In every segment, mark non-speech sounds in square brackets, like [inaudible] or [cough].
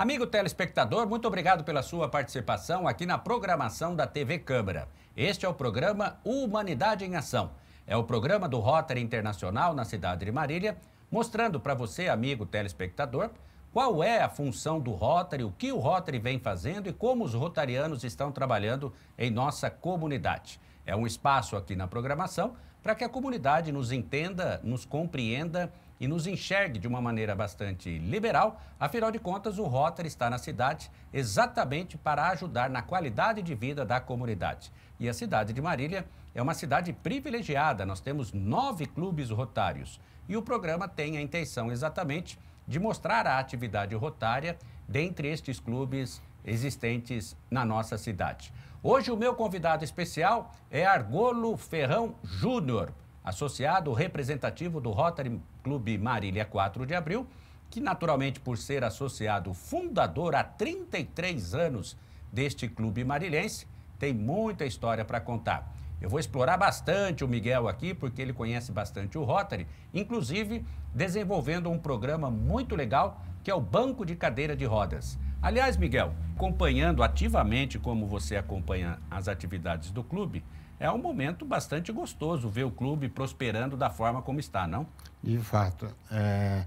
Amigo telespectador, muito obrigado pela sua participação aqui na programação da TV Câmara. Este é o programa Humanidade em Ação. É o programa do Rotary Internacional na cidade de Marília, mostrando para você, amigo telespectador, qual é a função do Rotary, o que o Rotary vem fazendo e como os rotarianos estão trabalhando em nossa comunidade. É um espaço aqui na programação para que a comunidade nos entenda, nos compreenda e nos enxergue de uma maneira bastante liberal. Afinal de contas, o Rotary está na cidade exatamente para ajudar na qualidade de vida da comunidade. E a cidade de Marília é uma cidade privilegiada. Nós temos nove clubes rotários. E o programa tem a intenção exatamente de mostrar a atividade rotária dentre estes clubes existentes na nossa cidade. Hoje o meu convidado especial é Argolo Ferrão Júnior associado representativo do Rotary Clube Marília 4 de Abril, que naturalmente por ser associado fundador há 33 anos deste clube marilhense, tem muita história para contar. Eu vou explorar bastante o Miguel aqui, porque ele conhece bastante o Rotary, inclusive desenvolvendo um programa muito legal que é o Banco de Cadeira de Rodas. Aliás, Miguel, acompanhando ativamente como você acompanha as atividades do clube, é um momento bastante gostoso ver o clube prosperando da forma como está, não? De fato. É,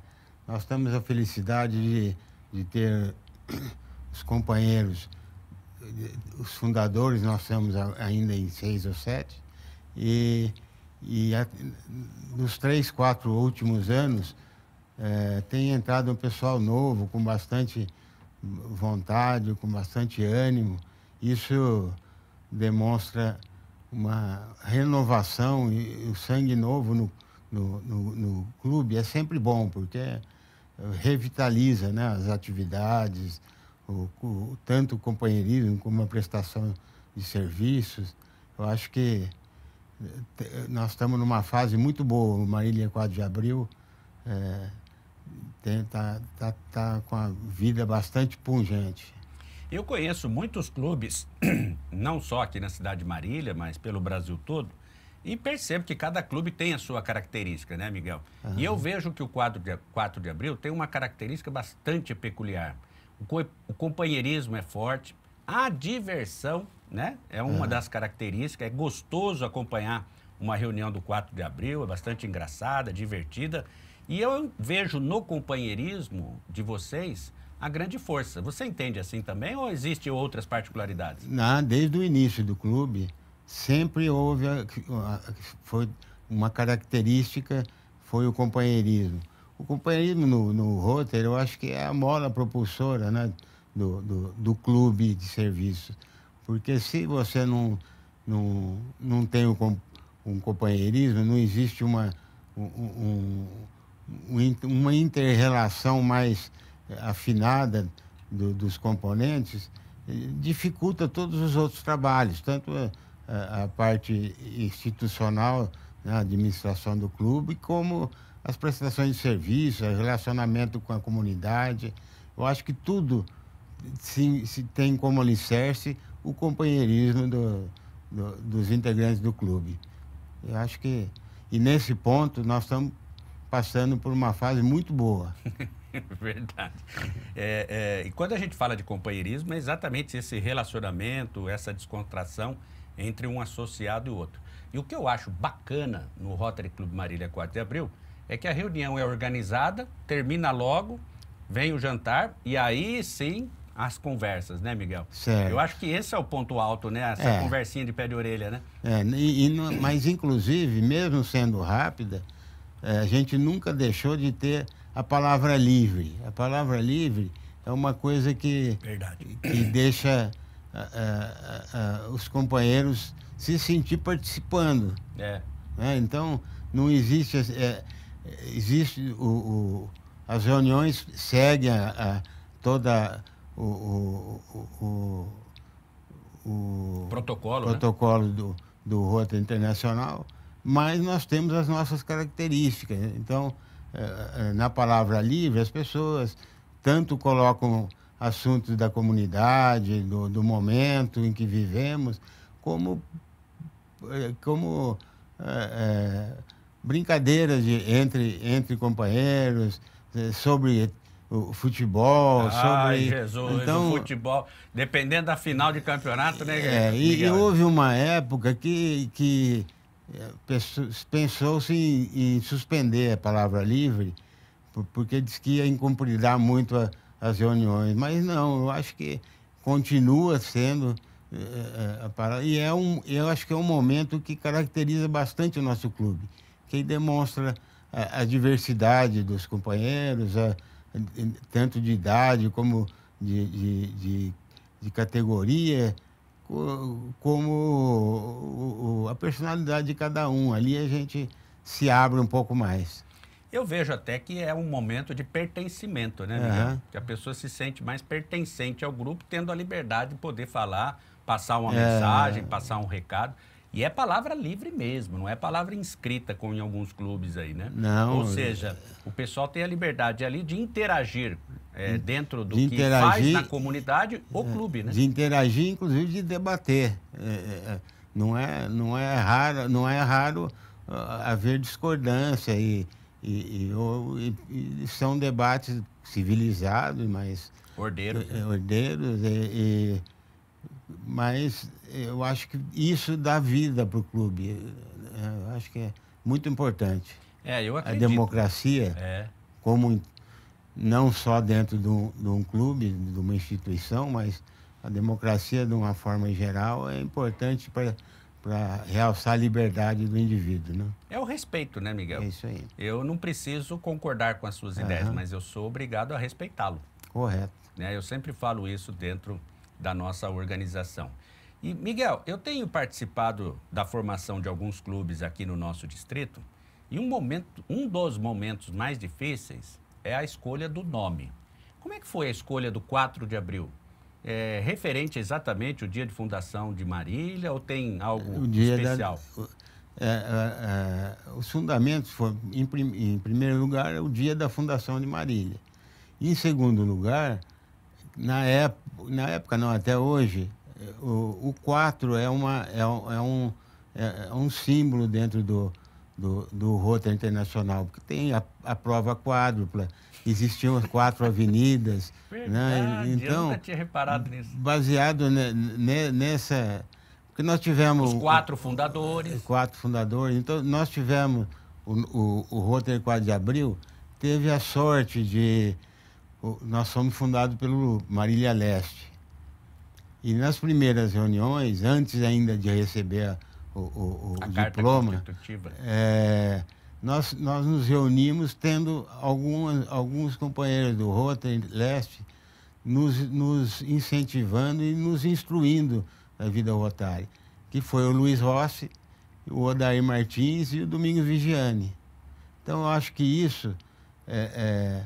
nós temos a felicidade de, de ter os companheiros, os fundadores, nós temos ainda em seis ou sete, e, e a, nos três, quatro últimos anos é, tem entrado um pessoal novo, com bastante vontade, com bastante ânimo. Isso demonstra uma renovação e o sangue novo no, no, no, no clube é sempre bom, porque eh, revitaliza né, as atividades, o, o, tanto o companheirismo como a prestação de serviços. Eu acho que eh, nós estamos numa fase muito boa. O Marília 4 de Abril está eh, é, tá, tá com a vida bastante pungente. Eu conheço muitos clubes, [clears throat] não só aqui na cidade de Marília, mas pelo Brasil todo, e percebo que cada clube tem a sua característica, né, Miguel? Uhum. E eu vejo que o quadro de, 4 de abril tem uma característica bastante peculiar. O, co o companheirismo é forte, a diversão né, é uma uhum. das características, é gostoso acompanhar uma reunião do 4 de abril, é bastante engraçada, divertida. E eu vejo no companheirismo de vocês a grande força. Você entende assim também ou existe outras particularidades? desde o início do clube sempre houve a, a, foi uma característica foi o companheirismo. O companheirismo no, no Rotter, eu acho que é a mola propulsora né, do, do, do clube de serviço. Porque se você não, não, não tem um, um companheirismo, não existe uma, um, um, uma inter-relação mais afinada do, dos componentes dificulta todos os outros trabalhos, tanto eh, a, a parte institucional, né, a administração do clube, como as prestações de serviço, o relacionamento com a comunidade. Eu acho que tudo se, se tem como alicerce o companheirismo do, do, dos integrantes do clube. Eu acho que, e nesse ponto, nós estamos passando por uma fase muito boa. [laughs] Verdade. É, é, e quando a gente fala de companheirismo, é exatamente esse relacionamento, essa descontração entre um associado e outro. E o que eu acho bacana no Rotary Club Marília 4 de Abril é que a reunião é organizada, termina logo, vem o jantar e aí sim as conversas, né, Miguel? Certo. Eu acho que esse é o ponto alto, né? Essa é. conversinha de pé de orelha, né? É, e, e, mas inclusive, mesmo sendo rápida, é, a gente nunca deixou de ter a palavra livre. A palavra livre é uma coisa que, que deixa os companheiros se sentir participando. É. Né? Então, não existe. É, existe o, o, as reuniões seguem a, toda o, o, o protocolo, protocolo né? do, do Rota Internacional mas nós temos as nossas características. Então, eh, eh, na palavra livre, as pessoas tanto colocam assuntos da comunidade, do, do momento em que vivemos, como, eh, como é, é, brincadeiras de, entre, entre companheiros, sobre o futebol, Ai, sobre... Jesus, então, o futebol, dependendo da final de campeonato, né? É, e, e, houve uma época que, que é, pensou-se em, em, suspender a palavra livre, porque diz que ia incomodar muito a, as reuniões. Mas não, eu acho que continua sendo é, é, a palavra. E é um, eu acho que é um momento que caracteriza bastante o nosso clube, que demonstra a, a diversidade dos companheiros, a, tanto de idade como de, de, de, de categoria, como a personalidade de cada um. Ali a gente se abre um pouco mais. Eu vejo até que é um momento de pertencimento, né, Uhum. Que a pessoa se sente mais pertencente ao grupo, tendo a liberdade de poder falar, passar uma é... mensagem, passar um recado. E é palavra livre mesmo, não é palavra inscrita, como em alguns clubes aí, né? Não. Ou seja, o pessoal tem a liberdade ali de interagir é, dentro do de que faz na comunidade ou é, clube, né? De interagir, inclusive de debater. É, é, é, não, é, não, é raro, não é raro ah, haver discordância e, e, e, e são debates civilizados, mas. Ordeiros. Né? Ordeiros e mas eu acho que isso dá vida para o clube. É, eu acho que é muito importante. É, eu acredito. A democracia, é. como não só dentro de um, de um clube, de uma instituição, mas a democracia, de uma forma geral, é importante para para realçar a liberdade do indivíduo, né? É o respeito, né, Miguel? É isso aí. Eu não preciso concordar com as suas ideias, mas eu sou obrigado a respeitá-lo. Correto. Né? Eu sempre falo isso dentro da nossa organização. E, Miguel, eu tenho participado da formação de alguns clubes aqui no nosso distrito e um, momento, um dos momentos mais difíceis é a escolha do nome. Como é que foi a escolha do 4 de abril? É, referente exatamente o dia de fundação de Marília ou tem algo especial? Da, o, é, é, é, os fundamentos foram, em, prim, em primeiro lugar, o dia da fundação de Marília. Em segundo lugar, na época, na época não, até hoje, o, o 4 é, uma, é, é um, é, é, um símbolo dentro do, do, do roteiro internacional, porque tem a, a prova quádrupla, existiam as quatro avenidas. Né? Verdade, né? Então, eu nunca tinha reparado nisso. Baseado ne, ne, nessa. Porque nós tivemos. Os quatro fundadores. Quatro fundadores. Então, nós tivemos o, o, o 4 de Abril, teve a sorte de nós fomos fundados pelo Marília Leste. E nas primeiras reuniões, antes ainda de receber o, o, diploma, é, nós, nós nos reunimos tendo algumas, alguns companheiros do Rotary Leste nos, nos incentivando e nos instruindo na vida Rotary, que foi o Luiz Rossi, o Odair Martins e o Domingos Vigiani. Então, eu acho que isso é, é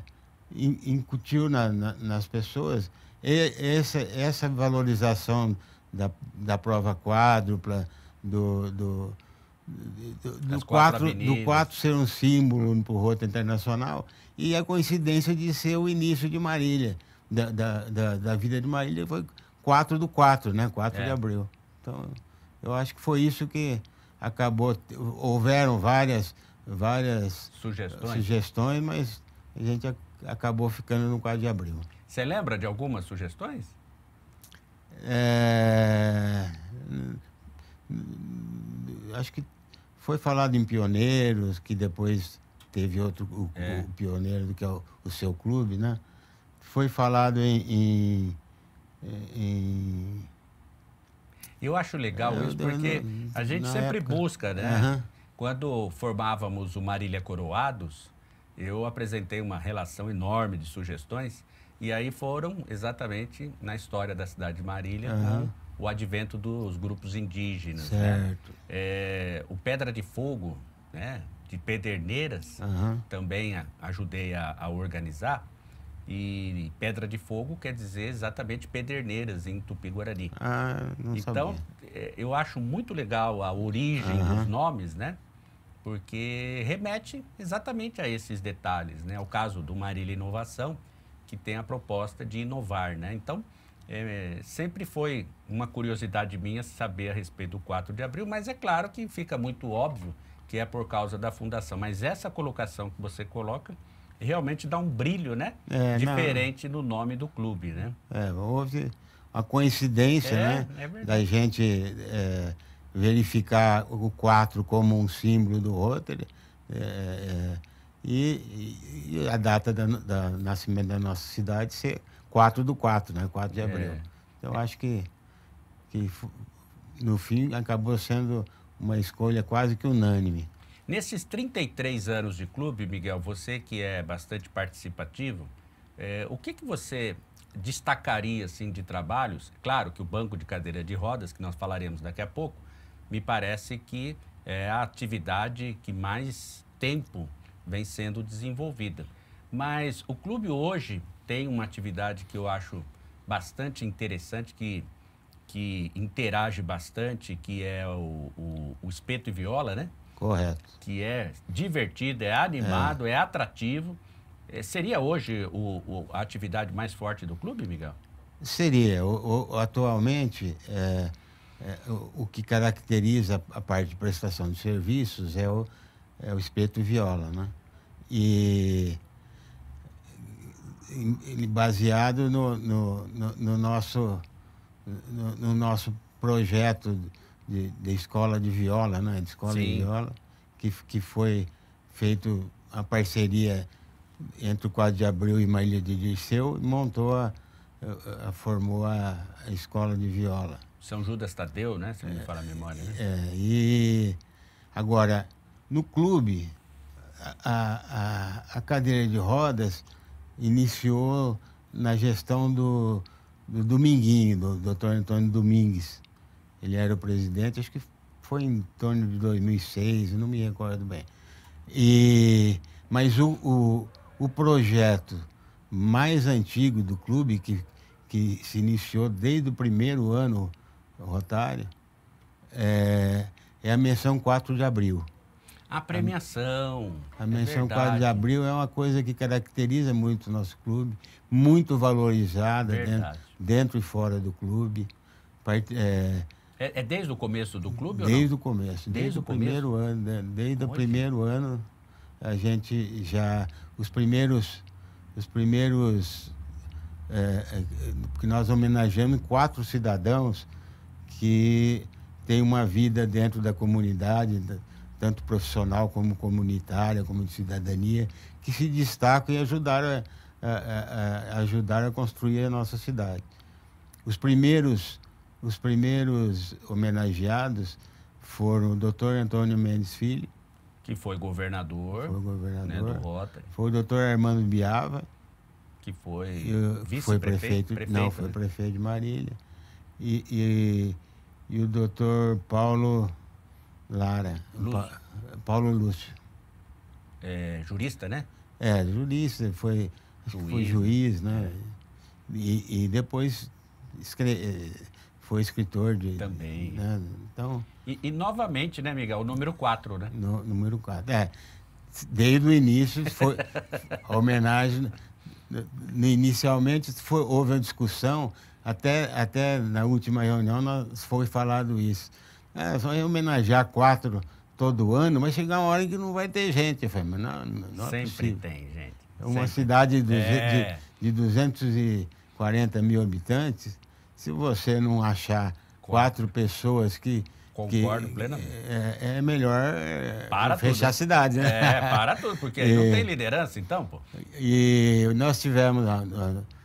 incutiu na, na, nas pessoas e, essa, essa valorização da, da prova quádrupla, do, do, do, do quatro, do quatro ser um símbolo para o roto internacional e a coincidência de ser o início de Marília, da, da, da, da vida de Marília, foi 4 do 4, né? 4 é. de abril. Então, eu acho que foi isso que acabou. Houveram várias, várias sugestões. sugestões, mas a gente acabou ficando no 4 de abril. Você lembra de algumas sugestões? É... Acho que foi falado em pioneiros, que depois teve outro o, é. o pioneiro do que é o, o, seu clube, né? Foi falado em, em, em... Eu acho legal eu, isso porque eu, eu, a gente sempre época. busca, né? Quando formávamos o Marília Coroados, eu apresentei uma relação enorme de sugestões e aí foram exatamente na história da cidade de Marília uhum. com o advento dos grupos indígenas. Né? Certo. Né? É, o Pedra de Fogo, né, de Pederneiras, uhum. também a, ajudei a, a, organizar. E Pedra de Fogo quer dizer exatamente Pederneiras em Tupi-Guarani. Ah, não então, sabia. É, eu acho muito legal a origem uhum. dos nomes, né? porque remete exatamente a esses detalhes, né? O caso do Marília Inovação, que tem a proposta de inovar, né? Então, é, sempre foi uma curiosidade minha saber a respeito do 4 de abril, mas é claro que fica muito óbvio que é por causa da fundação. Mas essa colocação que você coloca realmente dá um brilho, né? É, Diferente não. no nome do clube, né? É, houve a coincidência, é, né? É verdade. da gente é, verificar o 4 como um símbolo do Rotary é, é e, e, a data da, da, nascimento da nossa cidade ser 4 do 4, né? 4 de é. abril. Então, acho que, que, no fim, acabou sendo uma escolha quase que unânime. Nesses 33 anos de clube, Miguel, você que é bastante participativo, é, o que, que você destacaria assim, de trabalhos? Claro que o banco de cadeira de rodas, que nós falaremos daqui a pouco, me parece que é a atividade que mais tempo vem sendo desenvolvida. Mas o clube hoje tem uma atividade que eu acho bastante interessante, que, que interage bastante, que é o, o, o espeto e viola, né? Correto. Que é divertido, é animado, é, é atrativo. É, seria hoje o, o, a atividade mais forte do clube, Miguel? Seria. O, atualmente, é é, o, o, que caracteriza a parte de prestação de serviços é o, é o espeto viola, né? E baseado no, no, no, no nosso, no, no, nosso projeto de, de, escola de viola, né? De escola Sim. de viola, que, que foi feito a parceria entre o 4 de abril e Marília de Dirceu e montou a, a, a formou a, a escola de viola. São Judas Tadeu, né? Se não me fala a memória, né? É, e agora, no clube, a, a, a cadeira de rodas iniciou na gestão do, do Dominguinho, do Dr. Antônio Domingues. Ele era o presidente, acho que foi em torno de 2006, não me recordo bem. E, mas o, o, o projeto mais antigo do clube, que, que se iniciou desde o primeiro ano Rotário, é, é a menção 4 de abril. A premiação. A, a é menção é 4 de abril é uma coisa que caracteriza muito o nosso clube, muito valorizada dentro, dentro, e fora do clube. É, é, é, desde o começo do clube? Desde o começo. Desde, desde o, o primeiro ano. Né, desde o primeiro ano, a gente já. Os primeiros. Os primeiros. É, é, que nós homenageamos quatro cidadãos que tem uma vida dentro da comunidade, tanto profissional como comunitária, como de cidadania, que se destacam e ajudaram a, a, a, ajudaram a construir a nossa cidade. Os primeiros, os primeiros homenageados foram o doutor Antônio Mendes Filho, que foi governador, foi governador né, do Foi o doutor Armando Biava, que foi vice-prefeito. Não, foi né? prefeito de Marília. E, e e o doutor Paulo Lara. Lúcio. Pa Paulo Lúcio. É, jurista, né? É, jurista, foi juiz, foi né? juiz né? É. E, e, depois escre... É, foi escritor de. Também. Né? Então. E, e, novamente, né, Miguel? O número 4, né? No, número 4. É. Desde o início foi [laughs] homenagem. Inicialmente foi, houve uma discussão até, até na última reunião nós foi falado isso. É, só homenagear quatro todo ano, mas chegar uma hora que não vai ter gente. Eu falei, mas não, não é Sempre possível. tem gente. É uma Sempre. cidade de, é. de, de 240 mil habitantes, se você não achar quatro, quatro pessoas que. Concordo plenamente. É, é melhor é, para fechar tudo. a cidade, né? É, para tudo, porque [laughs] e, não tem liderança, então, pô. E nós tivemos. A, a,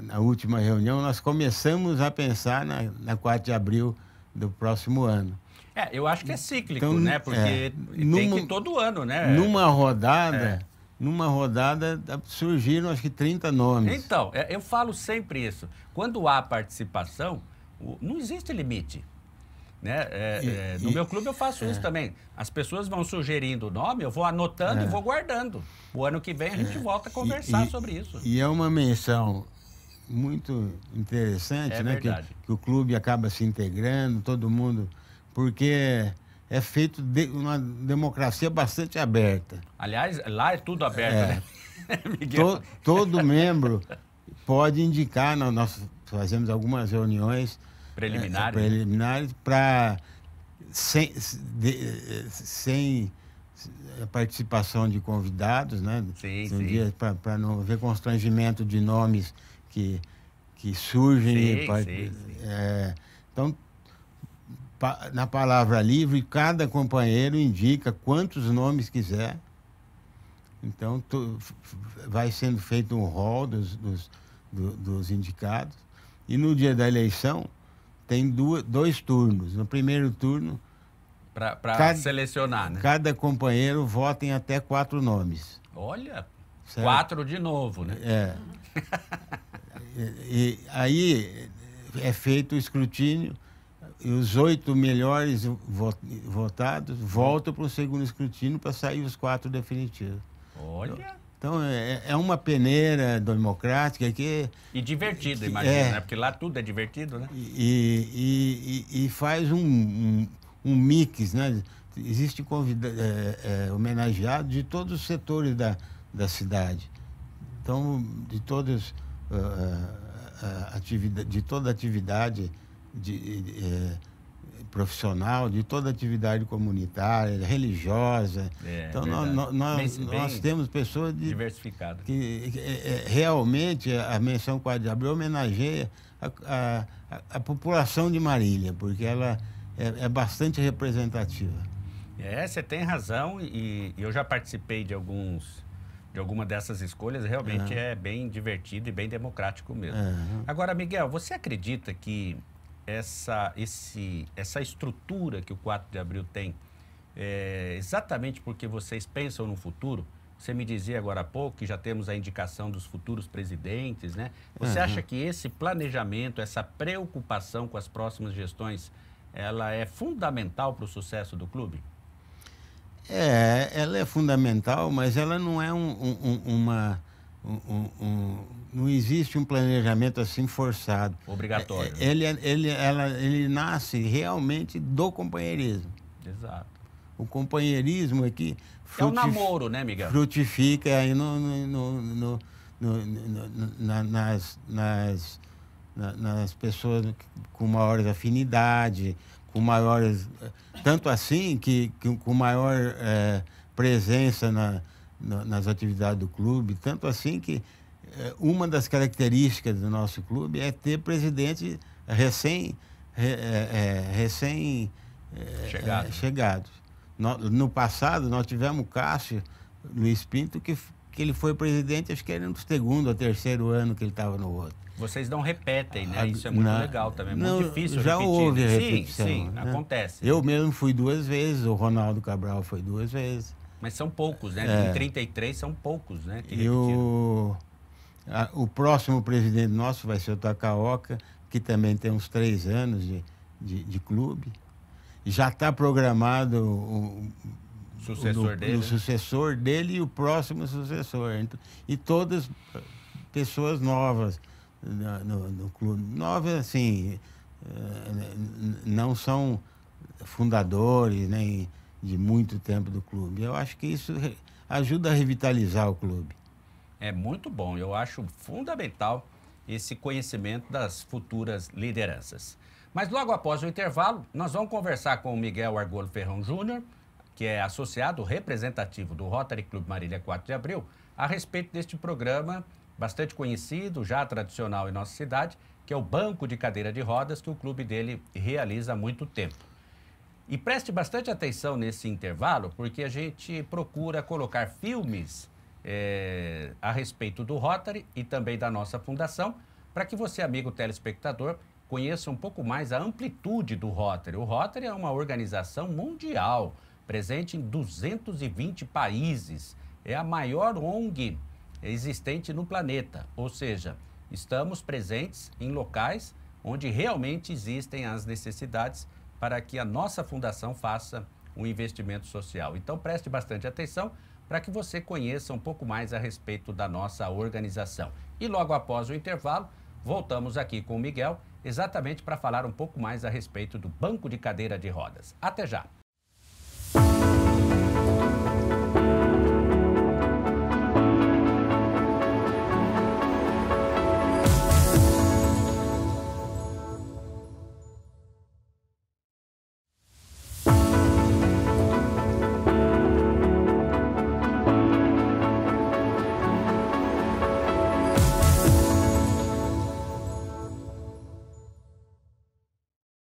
na última reunião, nós começamos a pensar na, na 4 de abril do próximo ano. É, eu acho que é cíclico, então, né? É, Porque é, numa, tem que todo ano, né? Numa rodada, é. numa rodada surgiram acho que 30 nomes. Então, é, eu falo sempre isso. Quando há participação, não existe limite. Né? É, e, é, no e, meu clube eu faço é. isso também. As pessoas vão sugerindo o nome, eu vou anotando e é. vou guardando. O ano que vem a gente volta a conversar e, sobre isso. E é uma menção muito interessante, é né? Que, que, o clube acaba se integrando, todo mundo, porque é feito de uma democracia bastante aberta. Aliás, lá é tudo aberto, é. né? [laughs] to, todo membro pode indicar, nós fazemos algumas reuniões preliminares, é, né? preliminares para sem, sem a participação de convidados, né? Sim, um sim. Para não haver constrangimento de nomes que, que surgem. Sim, pra, sim, sim. É, então, pa, na palavra livre, cada companheiro indica quantos nomes quiser. Então, tu, vai sendo feito um rol dos, dos, do, dos indicados. E no dia da eleição, tem duas, dois turnos. No primeiro turno. Para selecionar, né? Cada companheiro vota em até quatro nomes. Olha! Certo? Quatro de novo, né? É. [laughs] E aí é feito o escrutínio e os oito melhores votados voltam para o segundo escrutínio para sair os quatro definitivos. Olha! Então, é, é, é uma peneira democrática que... E divertido, imagina, é, né? Porque lá tudo é divertido, né? E, e, e, e faz um, um, um, mix, né? Existe convida, é, é homenageado de todos os setores da, da cidade. Então, de todos uh, de toda atividade de, profissional, de toda atividade comunitária, religiosa. É, então, nós, nós, bem, nós bem temos pessoas de, diversificadas. Que, que é, realmente a menção Quadro de Abril homenageia a, a, a, população de Marília, porque ela é, é bastante representativa. É, você tem razão, e, e eu já participei de alguns de alguma dessas escolhas, realmente uhum. é bem divertido e bem democrático mesmo. Uhum. Agora, Miguel, você acredita que essa, esse, essa estrutura que o 4 de abril tem, é, exatamente porque vocês pensam no futuro, você me dizia agora há pouco que já temos a indicação dos futuros presidentes, né? Você uhum. acha que esse planejamento, essa preocupação com as próximas gestões, ela é fundamental para o sucesso do clube? É, ela é fundamental, mas ela não é um, um, uma. Um, não existe um planejamento assim forçado. Obrigatório. É, né? Ele, ele, ela, ele nasce realmente do companheirismo. Exato. O companheirismo aqui. É, é o namoro, né, Miguel? Frutifica aí no, no, no, no na, nas, nas, na, nas pessoas com maiores afinidade, com maiores. Tanto assim que, que com maior é, presença na, na, nas atividades do clube, tanto assim que é, uma das características do nosso clube é ter presidente recém, é, é, recém é, chegado. É, chegados. No, no, passado, nós tivemos Cássio Luiz Pinto, que que ele foi presidente, acho que era no segundo ou terceiro ano que ele estava no outro. Vocês não repetem, né? Isso é muito Na, legal também, é não, muito difícil já repetir. houve né? repetição. Sim, sim, né? acontece. Eu mesmo fui duas vezes, o Ronaldo Cabral foi duas vezes. Mas são poucos, né? É. Em 33 são poucos, né? e o, a, o próximo presidente nosso vai ser o Takaoka, que também tem uns três anos de, de, de clube. Já está programado o, sucessor dele. O sucessor dele e o próximo sucessor. Então, e todas eh, pessoas novas no, no clube. Novas, assim, eh, não são fundadores nem de muito tempo do clube. Eu acho que isso ajuda a revitalizar o clube. É muito bom. Eu acho fundamental esse conhecimento das futuras lideranças. Mas logo após o intervalo, nós vamos conversar com o Miguel Argolo Ferrão Júnior que é associado representativo do Rotary Clube Marília 4 de Abril, a respeito deste programa bastante conhecido, já tradicional em nossa cidade, que é o banco de cadeira de rodas que o clube dele realiza há muito tempo. E preste bastante atenção nesse intervalo, porque a gente procura colocar filmes é, a respeito do Rotary e também da nossa fundação, para que você, amigo telespectador, conheça um pouco mais a amplitude do Rotary. O Rotary é uma organização mundial presente em 220 países. É a maior ONG existente no planeta, ou seja, estamos presentes em locais onde realmente existem as necessidades para que a nossa fundação faça um investimento social. Então preste bastante atenção para que você conheça um pouco mais a respeito da nossa organização. E logo após o intervalo, voltamos aqui com o Miguel exatamente para falar um pouco mais a respeito do banco de cadeira de rodas. Até já!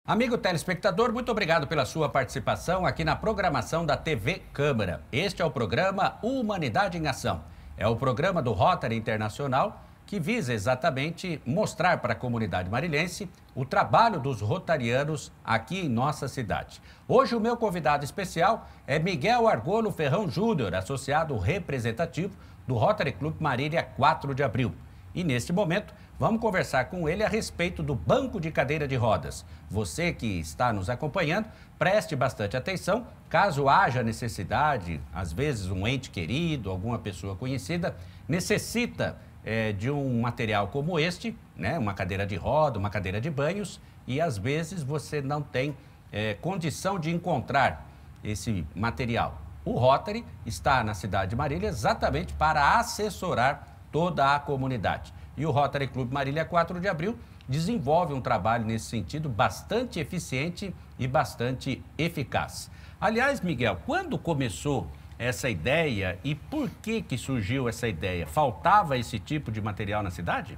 Amigo telespectador, muito obrigado pela sua participação aqui na programação da TV Câmara. Este é o programa Humanidade em Ação. É o programa do Rotary Internacional que visa exatamente mostrar para a comunidade marilhense o trabalho dos rotarianos aqui em nossa cidade. Hoje o meu convidado especial é Miguel Argolo Ferrão Júnior, associado representativo do Rotary Club Marília 4 de Abril. E neste momento Vamos conversar com ele a respeito do banco de cadeira de rodas. Você que está nos acompanhando, preste bastante atenção. Caso haja necessidade, às vezes um ente querido, alguma pessoa conhecida, necessita é, de um material como este, né? uma cadeira de roda, uma cadeira de banhos, e às vezes você não tem é, condição de encontrar esse material. O Rotary está na cidade de Marília exatamente para assessorar toda a comunidade e o Rotary Club Marília 4 de Abril desenvolve um trabalho nesse sentido bastante eficiente e bastante eficaz. Aliás, Miguel, quando começou essa ideia e por que que surgiu essa ideia? Faltava esse tipo de material na cidade?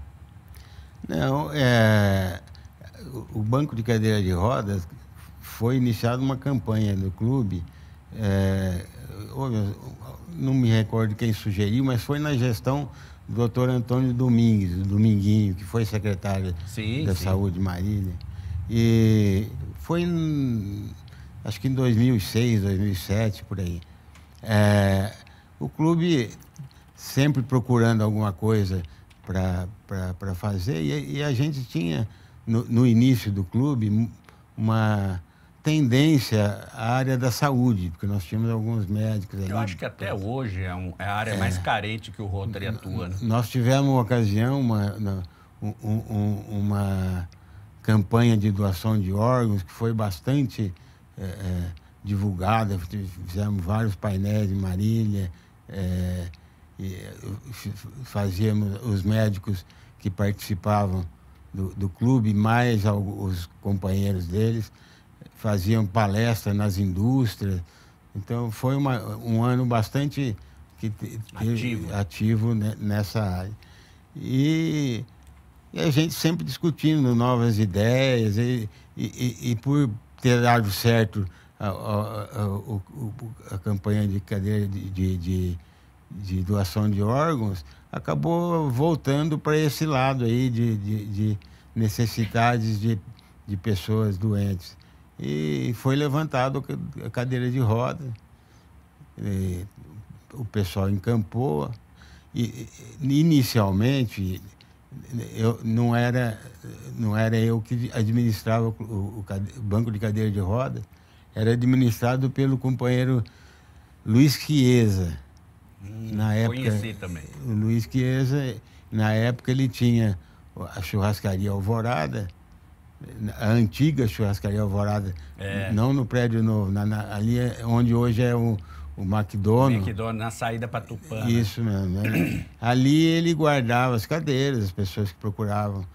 Não, é... o banco de cadeira de rodas foi iniciada uma campanha no clube é não me recordo quem sugeriu, mas foi na gestão do doutor Antônio Domingues, Dominguinho, que foi secretário sim, da sim. Saúde Marília. E foi, acho que em 2006, 2007, por aí. É, o clube sempre procurando alguma coisa para fazer, e, e, a gente tinha, no, no início do clube, uma tendência à área da saúde, porque nós tínhamos alguns médicos Eu ali. Eu acho que até hoje é, um, é a área é. mais carente que o Rotary atua. Né? Nós tivemos uma ocasião, uma, uma, uma campanha de doação de órgãos que foi bastante é, é divulgada, fizemos vários painéis em Marília, é, fazíamos os médicos que participavam do, do clube, mais os companheiros deles, faziam palestras nas indústrias. Então, foi uma, um ano bastante que ativo, ativo nessa área. E, e, a gente sempre discutindo novas ideias e, e, e por ter dado certo a, a, a, a campanha de cadeia de, de, de, de, doação de órgãos, acabou voltando para esse lado aí de, necessidades de pessoas doentes e foi levantado a cadeira de roda, o pessoal encampou. E, inicialmente, eu, não, era, não era eu que administrava o, o, o banco de cadeira de roda, era administrado pelo companheiro Luiz Chiesa. Hum, na época, conheci também. Luiz Chiesa, na época, ele tinha a churrascaria Alvorada a antiga churrascaria Alvorada, é. não no prédio novo, na, na, ali é onde hoje é o, o McDonald's. McDonald's, na saída para Tupã. Né? Isso mesmo. Né? [clears throat] ali ele guardava as cadeiras, as pessoas que procuravam.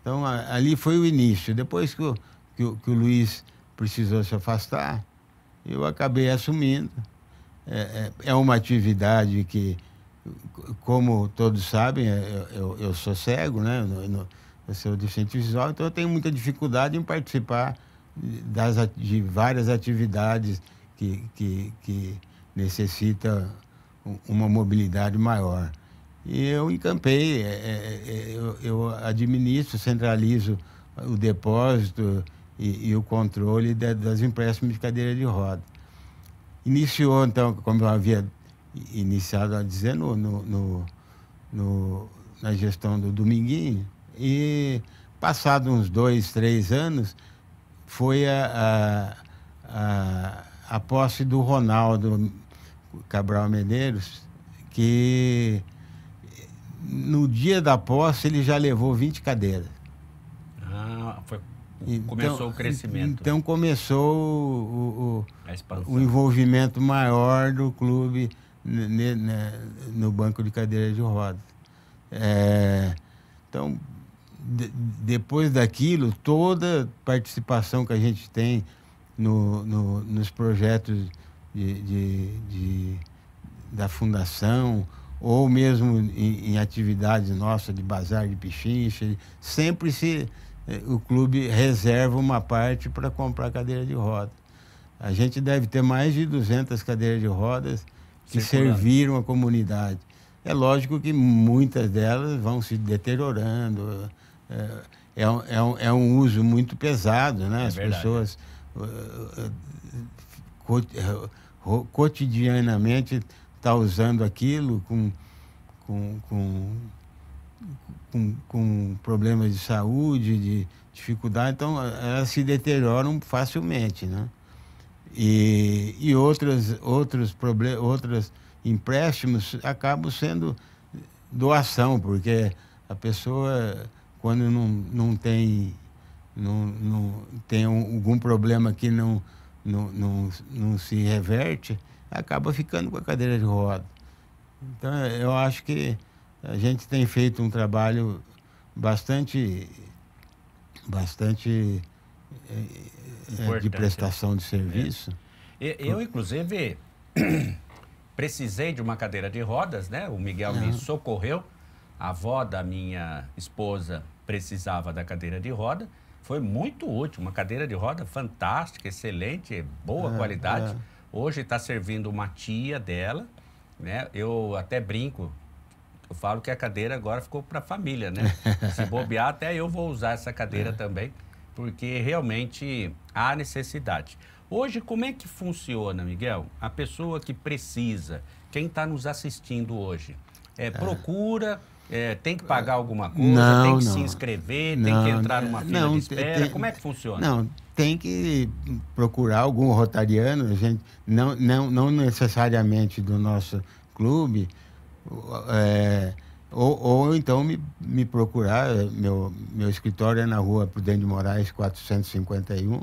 Então, a, ali foi o início. Depois que o, que o, que o Luiz precisou se afastar, eu acabei assumindo. É, é, é uma atividade que, como todos sabem, é, eu, eu, eu sou cego, né? eu sou deficiente visual, então eu tenho muita dificuldade em participar das, de várias atividades que, que, que necessita uma mobilidade maior. E eu encampei, é, é, é, eu, eu administro, centralizo o depósito e, e o controle de, das empréstimos de cadeira de roda. Iniciou, então, como eu havia iniciado a dizer, no, no, no, na gestão do Dominguinho, e passado uns dois, três anos, foi a, a, a, a posse do Ronaldo Cabral Medeiros, que no dia da posse ele já levou 20 cadeiras. Ah, foi, então, começou então, o crescimento. Então começou o, o, o envolvimento maior do clube no banco de cadeiras de rodas. É, então, de, depois daquilo, toda participação que a gente tem no, no nos projetos de, de, de, da fundação ou mesmo em, em atividades nossas de bazar de pichincha, sempre se eh, o clube reserva uma parte para comprar cadeira de rodas A gente deve ter mais de 200 cadeiras de rodas que serviram a comunidade. É lógico que muitas delas vão se deteriorando, é, é, é, é, um uso muito pesado, né? É As verdade. pessoas é. uh, uh, uh, cotidianamente estão tá usando aquilo com, com, com, com, com problemas de saúde, de dificuldade, então elas se deterioram facilmente, né? E, e outros, outros, outros empréstimos acabam sendo doação, porque a pessoa quando não, não tem não, não tem algum problema que não, não, não, não se reverte, acaba ficando com a cadeira de rodas Então, eu acho que a gente tem feito um trabalho bastante, bastante é, de né? prestação de serviço. É. Eu, inclusive, [coughs] precisei de uma cadeira de rodas, né? O Miguel me socorreu. A avó da minha esposa precisava da cadeira de roda. Foi muito útil, uma cadeira de roda fantástica, excelente, é boa é, qualidade. É. Hoje está servindo uma tia dela, né? Eu até brinco, eu falo que a cadeira agora ficou para a família, né? [laughs] Se bobear, até eu vou usar essa cadeira é. também, porque realmente há necessidade. Hoje, como é que funciona, Miguel? A pessoa que precisa, quem está nos assistindo hoje, é, é. procura é, tem que pagar alguma coisa, não, tem que não. se inscrever, não, tem que entrar numa fila não, de espera. Tem, Como é que funciona? Não, tem que procurar algum rotariano, gente, não, não, não necessariamente do nosso clube, é, ou, ou, então me, me procurar, meu, meu escritório é na rua Prudente de Moraes 451,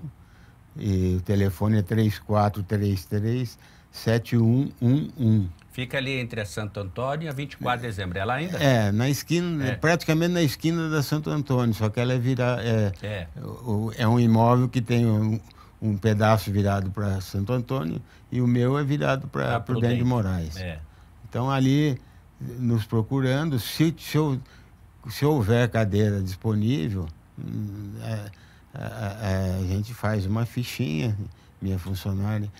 e o telefone é 3433 7111. Fica ali entre a Santo Antônio e a 24 de dezembro. Ela é ainda? É, na esquina, é. é. praticamente na esquina da Santo Antônio, só que ela é virada. É, é. O, é um imóvel que tem um, um pedaço virado para Santo Antônio e o meu é virado para ah, Prudente de Moraes. É. Então ali, nos procurando, se, se, se houver cadeira disponível, a, hum, é, a gente faz uma fichinha, minha funcionária.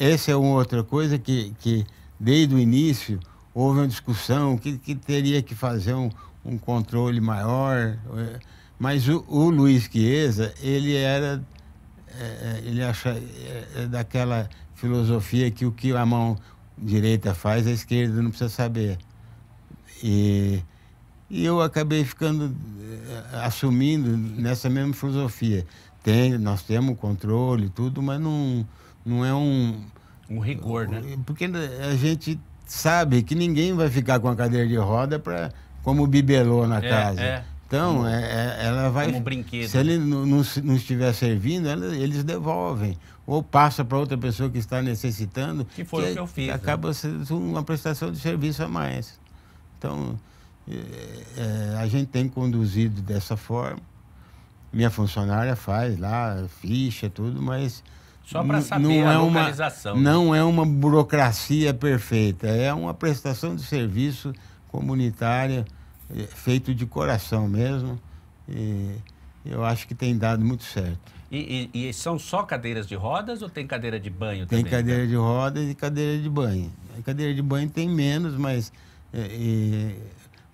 Essa é uma outra coisa que. que desde o início, houve uma discussão que, que teria que fazer um, um controle maior. É, mas o, o Luiz Chiesa, ele era é, é ele acha é, é, daquela filosofia que o que a mão direita faz, a esquerda não precisa saber. E, e eu acabei ficando assumindo nessa mesma filosofia. Tem, nós temos controle tudo, mas não, não é um um rigor, né? Porque a gente sabe que ninguém vai ficar com a cadeira de roda para como bibelô na é, casa. É. Então, é, é, ela vai. Como um brinquedo. Se ele não, estiver servindo, ela, eles devolvem. Ou passa para outra pessoa que está necessitando. Que foi que, o que eu fiz. Acaba né? sendo uma prestação de serviço a mais. Então, é, é, a gente tem conduzido dessa forma. Minha funcionária faz lá, ficha, tudo, mas só para saber não é Uma, não é uma burocracia perfeita, é uma prestação de serviço comunitária eh, feito de coração mesmo. E eu acho que tem dado muito certo. E, e, e são só cadeiras de rodas ou tem cadeira de banho tem também? Tem cadeira de rodas e cadeira de banho. A cadeira de banho tem menos, mas. Eh, e,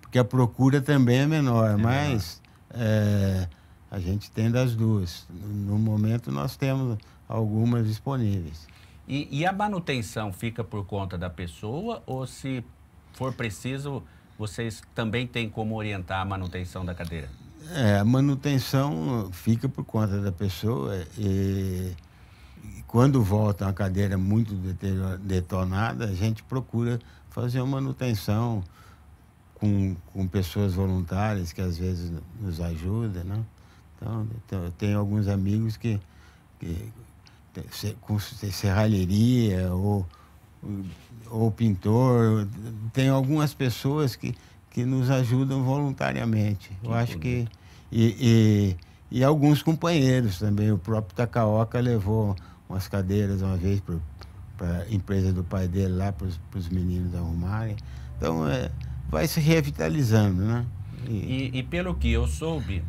porque a procura também é menor, é mas menor. Eh, é, a gente tem das duas. No momento nós temos algumas disponíveis. E, e, a manutenção fica por conta da pessoa ou se for preciso, vocês também têm como orientar a manutenção da cadeira? É, a manutenção fica por conta da pessoa e, e quando volta uma cadeira muito detonada, a gente procura fazer uma manutenção com, com pessoas voluntárias que às vezes nos ajudam, né? Então, tenho alguns amigos que, que com serralheria ou, ou pintor. Tem algumas pessoas que, que nos ajudam voluntariamente. Eu acho que. E, e, e, alguns companheiros também. O próprio Takaoka levou umas cadeiras uma vez para a empresa do pai dele lá, para os meninos arrumarem. Então, é, vai se revitalizando, né? E, e, e pelo que eu soube,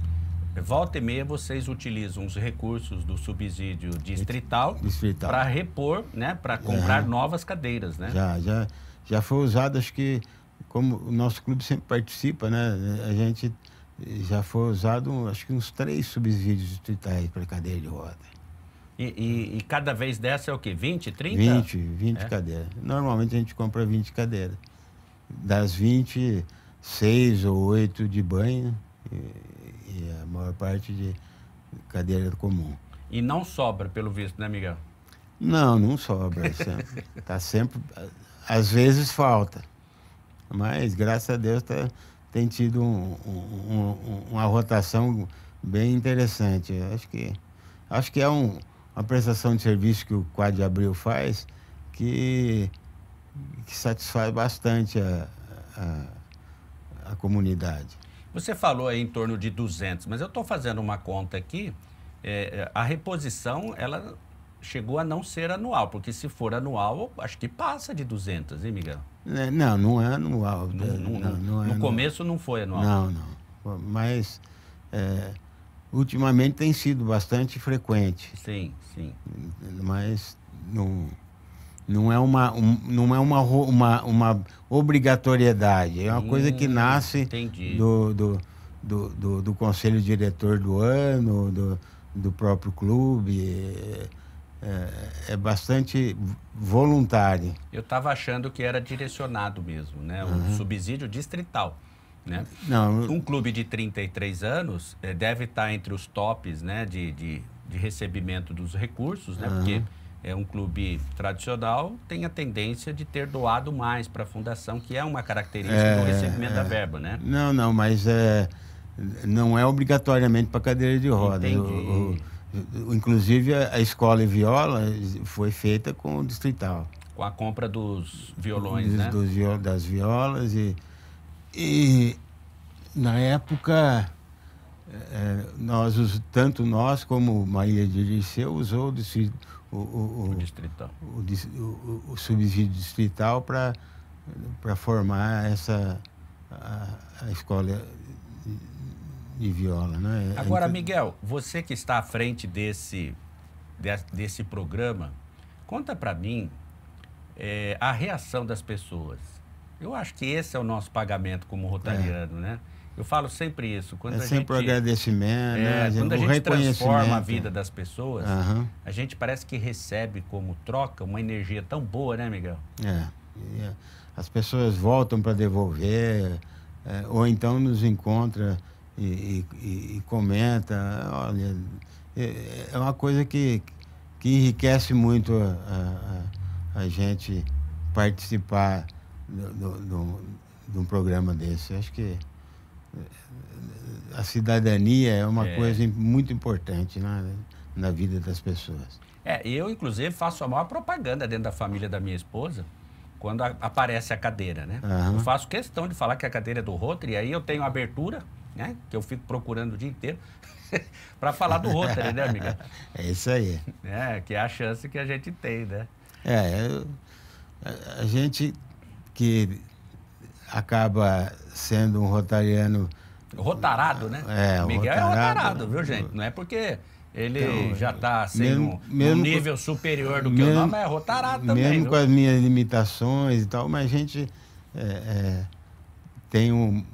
Volta e meia vocês utilizam os recursos do subsídio distrital, distrital. para repor, né, para comprar já. novas cadeiras, né? Já, já, já foi usado, acho que como o nosso clube sempre participa, né, a gente já foi usado, acho que uns três subsídios distritais para cadeira de roda. E, e, e, cada vez dessa é o quê? 20, 30? 20, 20 é. cadeiras. Normalmente a gente compra 20 cadeiras. Das 20, 6 ou 8 de banho e é, a maior parte de cadeira comum. E não sobra, pelo visto, né, Miguel? Não, não sobra. [laughs] É, tá sempre, às vezes falta, mas graças a Deus tá, tem tido um, um, uma rotação bem interessante. Acho que acho que é um, uma prestação de serviço que o Quadro de Abril faz que, que satisfaz bastante a, a, a comunidade. Você falou aí em torno de 200, mas eu estou fazendo uma conta aqui. É, é, a reposição, ela chegou a não ser anual, porque se for anual, acho que passa de 200, hein, Miguel? É, não, não é anual. No, né? não, não, não, não é no começo não foi anual. Não, não. Mas é, ultimamente tem sido bastante frequente. Sim, sim. Mas não não é uma, um, não é uma, uma, uma obrigatoriedade, é uma hum, coisa que nasce do do, do, do, do, conselho diretor do ano, do, do próprio clube. É, é, é bastante voluntário. Eu estava achando que era direcionado mesmo, né? Uhum. O subsídio distrital. Né? Não, um clube de 33 anos eh, deve estar tá entre os tops né, de, de, de recebimento dos recursos, né? Uhum. Porque é um clube tradicional, tem a tendência de ter doado mais para a fundação, que é uma característica é, do recebimento é, da verba, né? Não, não, mas é, não é obrigatoriamente para cadeira de rodas. O, o, o, inclusive, a escola e viola foi feita com o distrital. Com a compra dos violões, dos, né? Dos das violas e, e na época... É, é nós, tanto nós como Maria de Liceu usou o o, o, o, distrital. O, o subsídio distrital para formar essa a, a escola de, viola. Né? Agora, então, Miguel, você que está à frente desse, desse programa, conta para mim é, a reação das pessoas. Eu acho que esse é o nosso pagamento como rotariano, é. né? Eu falo sempre isso. Quando é sempre gente, agradecimento, né? é, né? a gente, quando a gente transforma a vida das pessoas, uhum. a gente parece que recebe como troca uma energia tão boa, né, Miguel? É. As pessoas voltam para devolver, é, ou então nos encontra e, e, e comenta. Olha, é, é uma coisa que, que enriquece muito a, a, a gente participar de um programa desse. Acho que a cidadania é uma é. coisa muito importante na, na vida das pessoas. É, eu, inclusive, faço a maior propaganda dentro da família da minha esposa quando a, aparece a cadeira, né? Uhum. Eu faço questão de falar que a cadeira é do Rotary, aí eu tenho abertura, né? Que eu fico procurando o dia inteiro [laughs] para falar do Rotary, né, amiga? [laughs] É isso aí. É, que é a chance que a gente tem, né? É, eu, a, a gente que acaba sendo um rotariano. Rotarado, né? É, Miguel é rotarado, é rotarado, viu, gente? Não é porque ele então, já está sendo assim, mesmo, um, mesmo um nível com, superior do que mesmo, o nome, é rotarado também. Mesmo viu? com as minhas limitações e tal, mas a gente é, é, tem um,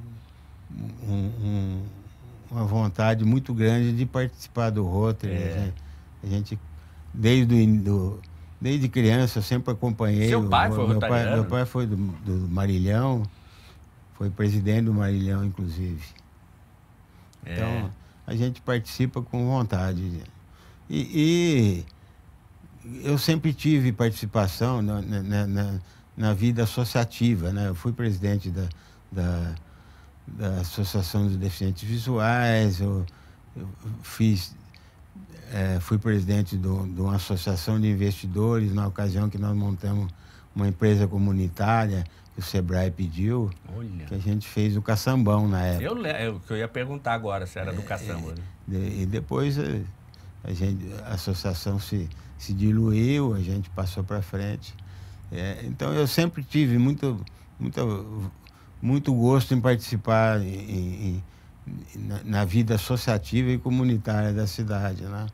um, uma vontade muito grande de participar do Rotary. Né, é. A, a gente, desde Do, desde criança, eu sempre acompanhei. Seu pai o, foi meu rotariano? Pai, meu pai foi do, do Marilhão. Foi presidente do Marilhão, inclusive. É. Então, a gente participa com vontade. E, e eu sempre tive participação na, na, na, na, vida associativa, né? Eu fui presidente da, da, da Associação dos Deficientes Visuais, eu, eu fiz é, fui presidente do, de uma associação de investidores na ocasião que nós montamos uma empresa comunitária que o Sebrae pediu, Olha. que a gente fez o caçambão na época. Eu, eu, eu ia perguntar agora se era do caçamba. e, né? é, é. e, depois eh, a, gente, a associação se, se diluiu, a gente passou para frente. É, então eu sempre tive muito, muito, muito gosto em participar em, em, na, na, vida associativa e comunitária da cidade. Né?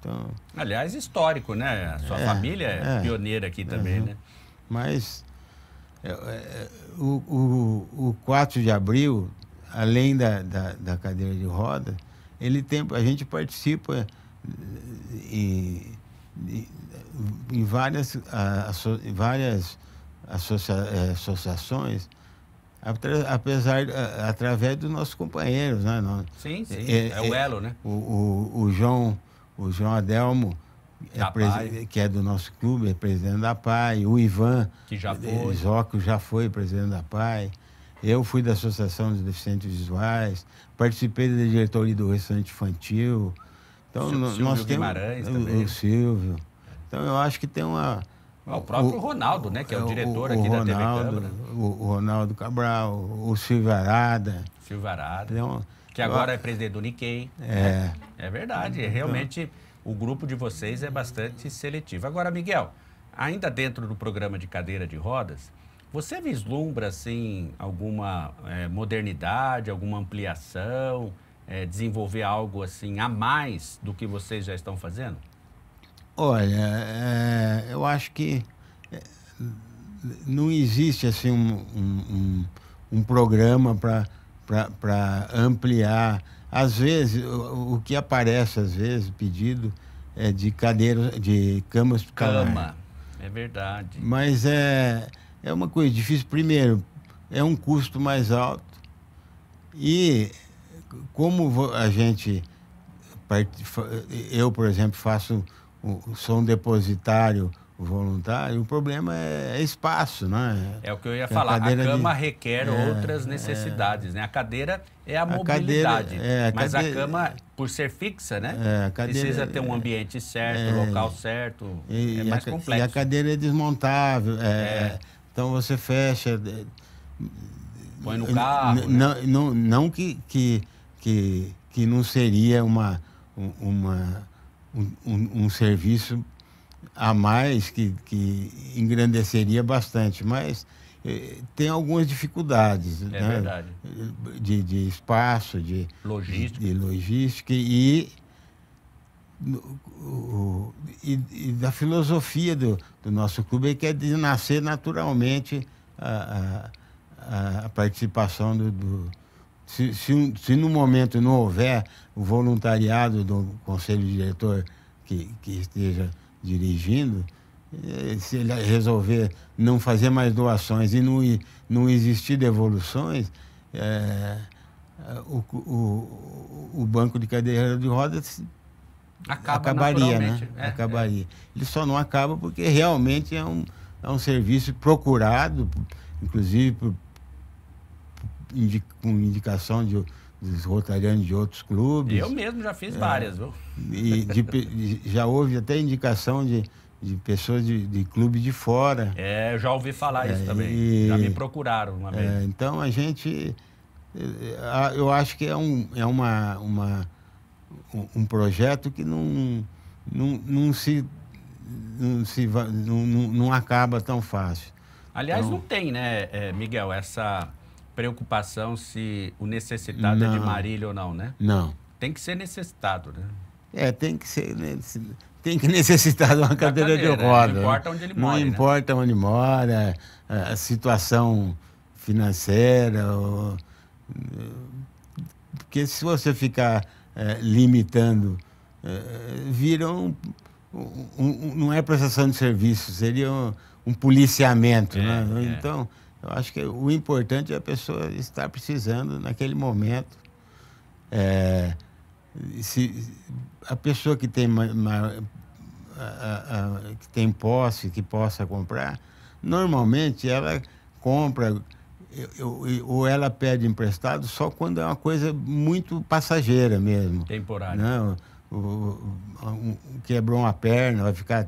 Então, Aliás, histórico, né? A sua é, família é, é. pioneira aqui também, uhum. né? Mas é, é, é, o, o, o 4 de abril, além da, da, da cadeira de rodas, ele tem, a gente participa em, em várias, asso, várias associa, associações, apesar, através dos nossos companheiros. Né? Sim, sim. É, é o elo, né? O, o, o João, o João Adelmo é que é do nosso clube, é presidente da PAI, o Ivan, que já eh, foi. Zóquio já foi presidente da PAI. Eu fui da Associação dos Deficientes Visuais, participei da diretoria do restaurante infantil. Então, Silvio, nós Silvio temos Guimarães o, também. o Silvio. Então, eu acho que tem uma... Ah, o próprio o, Ronaldo, né? Que é o diretor o, aqui Ronaldo, da TV Câmara. O, Ronaldo Cabral, o Silvio Arada. Silvio Arada. Então, que agora eu, é presidente do Nikkei. É. É verdade, então, realmente o grupo de vocês é bastante seletivo. Agora, Miguel, ainda dentro do programa de cadeira de rodas, você vislumbra assim alguma é, modernidade, alguma ampliação, é, desenvolver algo assim a mais do que vocês já estão fazendo? Olha, é, eu acho que é, não existe assim um, um, um, um programa para ampliar às vezes, o, o que aparece, às vezes, pedido é de cadeiras, de camas Cama, é verdade. Mas é, é uma coisa difícil. Primeiro, é um custo mais alto. E como a gente, eu, por exemplo, faço, sou um depositário voluntário. O problema é, é espaço, né? É o que eu ia falar. A, cama de... requer é, outras é. necessidades, é... né? A cadeira é a, a mobilidade, cadeira, é, a mas a cama, por ser fixa, né? É, cadeira, precisa ter um ambiente certo, local certo, e, é mais e complexo. E a cadeira é desmontável, então você fecha... Põe no carro. Né? Não, né? não, não que, que, que, que não seria uma... uma um, um, um serviço a mais que, que engrandeceria bastante, mas eh, tem algumas dificuldades. É né? verdade. De, de espaço, de logística. De, de logística e, o, e, e, da filosofia do, do nosso clube, que é de nascer naturalmente a, a, a participação do. do se, se, se, no momento não houver o voluntariado do conselho diretor que, que esteja dirigindo, eh, se ele resolver não fazer mais doações e não, não existir devoluções, é, o, o, o, banco de cadeira de rodas Acaba acabaria, né? É, acabaria. É. Ele só não acaba porque realmente é um, é um serviço procurado, inclusive por, com indicação de dos rotarianos de outros clubes. Eu mesmo já fiz é. várias, viu? E de, de, já houve até indicação de, de pessoas de, de clube de fora. É, eu já ouvi falar é, isso também. E, já me procuraram uma é, vez. É, então a gente. Eu acho que é um, é uma, uma, um projeto que não, não, não se, não, se não, não acaba tão fácil. Aliás, então, não tem, né, é, Miguel, essa preocupação se o necessitado não. é de Marília ou não, né? Não. Tem que ser necessitado, né? É, tem que ser tem que [laughs] necessitar de uma cadeira, cadeira, de né? roda. Não né? importa onde ele não mora. Não né? importa né? onde mora, a situação financeira. Ou... Porque se você ficar é, limitando, é, vira um, um, um, Não é prestação de serviço, seria um, um policiamento. É, né? É. Então eu acho que o importante é a pessoa estar precisando naquele momento. É, se, a pessoa que tem, uma, uma, a, a, que tem posse, que possa comprar, normalmente ela compra ou ela pede emprestado só quando é uma coisa muito passageira mesmo. Temporária. Não, o, o, o, quebrou uma perna, vai ficar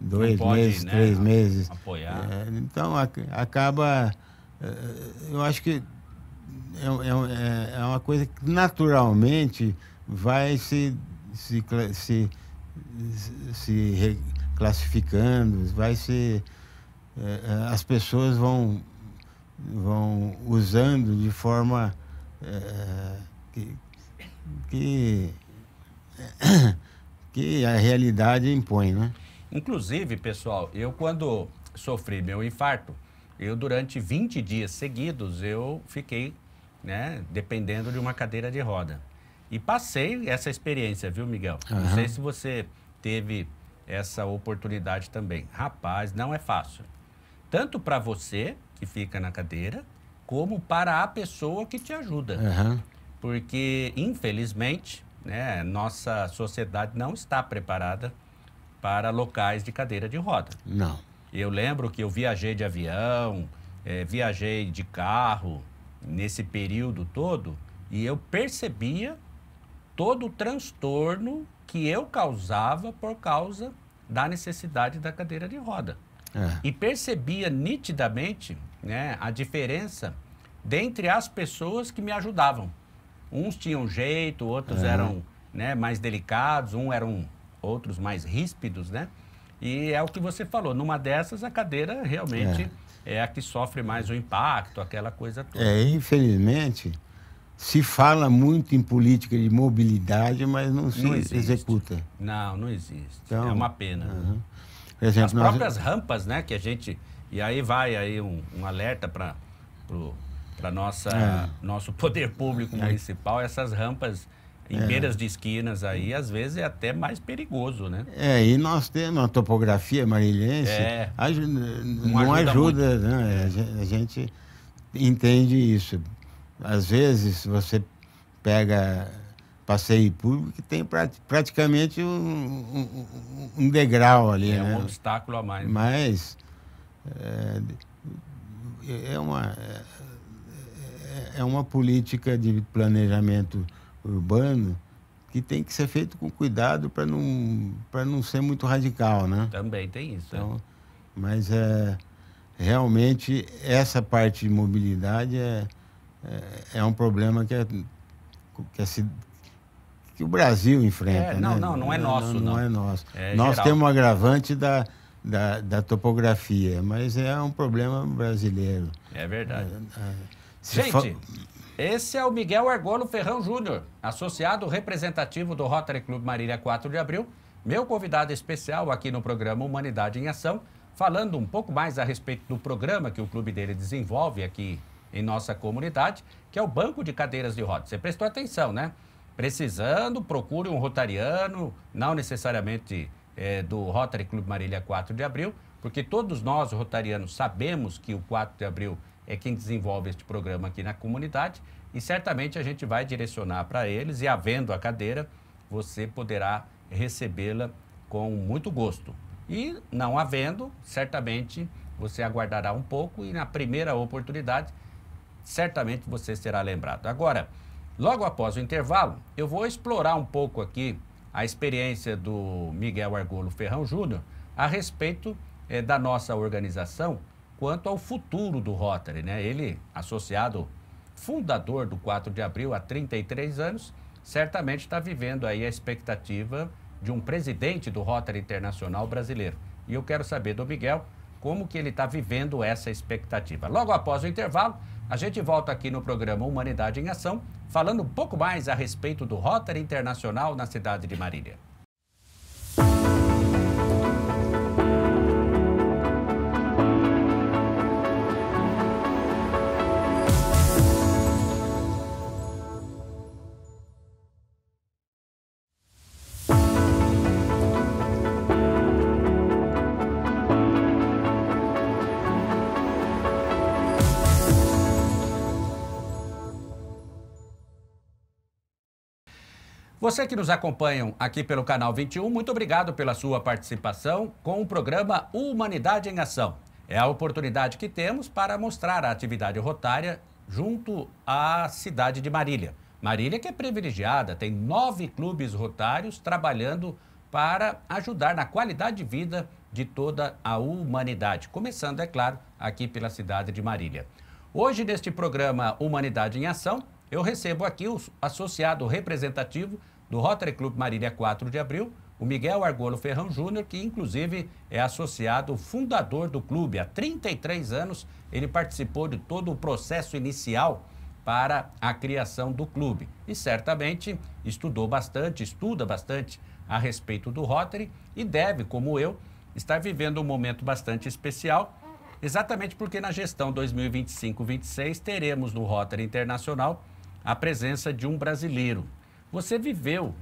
dois pode, meses, né, três meses. Apoiar. É, então, acaba. É, eu acho que é é, é, é, uma coisa que naturalmente vai se, se, se, se reclassificando, vai se. as pessoas vão, vão usando de forma que, que, [coughs] que a realidade impõe, né? Inclusive, pessoal, eu quando sofri meu infarto, eu durante 20 dias seguidos eu fiquei, né, dependendo de uma cadeira de roda. E passei essa experiência, viu, Miguel? Uhum. Não sei se você teve essa oportunidade também. Rapaz, não é fácil. Tanto para você que fica na cadeira, como para a pessoa que te ajuda. Uhum. Porque, infelizmente, né, nossa sociedade não está preparada para locais de cadeira de roda. Não. Eu lembro que eu viajei de avião, é, viajei de carro nesse período todo e eu percebia todo o transtorno que eu causava por causa da necessidade da cadeira de roda. É. E percebia nitidamente né, a diferença dentre as pessoas que me ajudavam. Uns tinham jeito, outros é. eram né, mais delicados, um era um outros mais ríspidos, né? E é o que você falou, numa dessas a cadeira realmente é, é a que sofre mais o impacto, aquela coisa toda. É, infelizmente, se fala muito em política de mobilidade, mas não se não executa. Não, não existe. Então, é uma pena. Né? Exemplo, As próprias rampas, né, que a gente... E aí vai aí um, um alerta para para nossa é. nosso poder público é. municipal essas rampas em é. beiras de esquinas aí, às vezes é até mais perigoso, né? É, e nós temos a topografia marilhense, é. não, não, ajuda, ajuda né? A gente entende isso. Às vezes você pega passeio público que tem praticamente um, um, um degrau ali. É né? um obstáculo a mais. Mas é, é, uma, é, é, é uma política de planejamento urbano, que tem que ser feito com cuidado para não, para não ser muito radical, né? Também tem isso. Né? Então, é. Mas é, realmente essa parte de mobilidade é, é, é um problema que, é, que, é, que o Brasil enfrenta. não, é, né? não, não é nosso. Não, não, não. é nosso. É Nós geral. temos um agravante da, da, da, topografia, mas é um problema brasileiro. É verdade. É, Gente, esse é o Miguel Argolo Ferrão Júnior, associado representativo do Rotary Club Marília 4 de Abril, meu convidado especial aqui no programa Humanidade em Ação, falando um pouco mais a respeito do programa que o clube dele desenvolve aqui em nossa comunidade, que é o Banco de Cadeiras de Rodas. Você prestou atenção, né? Precisando, procure um rotariano, não necessariamente é, do Rotary Club Marília 4 de Abril, porque todos nós, rotarianos, sabemos que o 4 de Abril é quem desenvolve este programa aqui na comunidade e certamente a gente vai direcionar para eles e havendo a cadeira, você poderá recebê-la com muito gosto. E não havendo, certamente você aguardará um pouco e na primeira oportunidade, certamente você será lembrado. Agora, logo após o intervalo, eu vou explorar um pouco aqui a experiência do Miguel Argolo Ferrão Júnior a respeito eh, da nossa organização quanto ao futuro do Rotary. Né? Ele, associado fundador do 4 de abril há 33 anos, certamente está vivendo aí a expectativa de um presidente do Rotary Internacional brasileiro. E eu quero saber do Miguel como que ele está vivendo essa expectativa. Logo após o intervalo, a gente volta aqui no programa Humanidade em Ação, falando um pouco mais a respeito do Rotary Internacional na cidade de Marília. Você que nos acompanha aqui pelo canal 21, muito obrigado pela sua participação com o programa Humanidade em Ação. É a oportunidade que temos para mostrar a atividade rotária junto à cidade de Marília. Marília que é privilegiada, tem nove clubes rotários trabalhando para ajudar na qualidade de vida de toda a humanidade. Começando, é claro, aqui pela cidade de Marília. Hoje, neste programa Humanidade em Ação, eu recebo aqui o associado representativo do Rotary Club Marília 4 de Abril, o Miguel Argolo Ferrão Júnior, que inclusive é associado fundador do clube. Há 33 anos ele participou de todo o processo inicial para a criação do clube e certamente estudou bastante, estuda bastante a respeito do Rotary e deve, como eu, estar vivendo um momento bastante especial, exatamente porque na gestão 2025-26 teremos no Rotary Internacional a presença de um brasileiro, você viveu,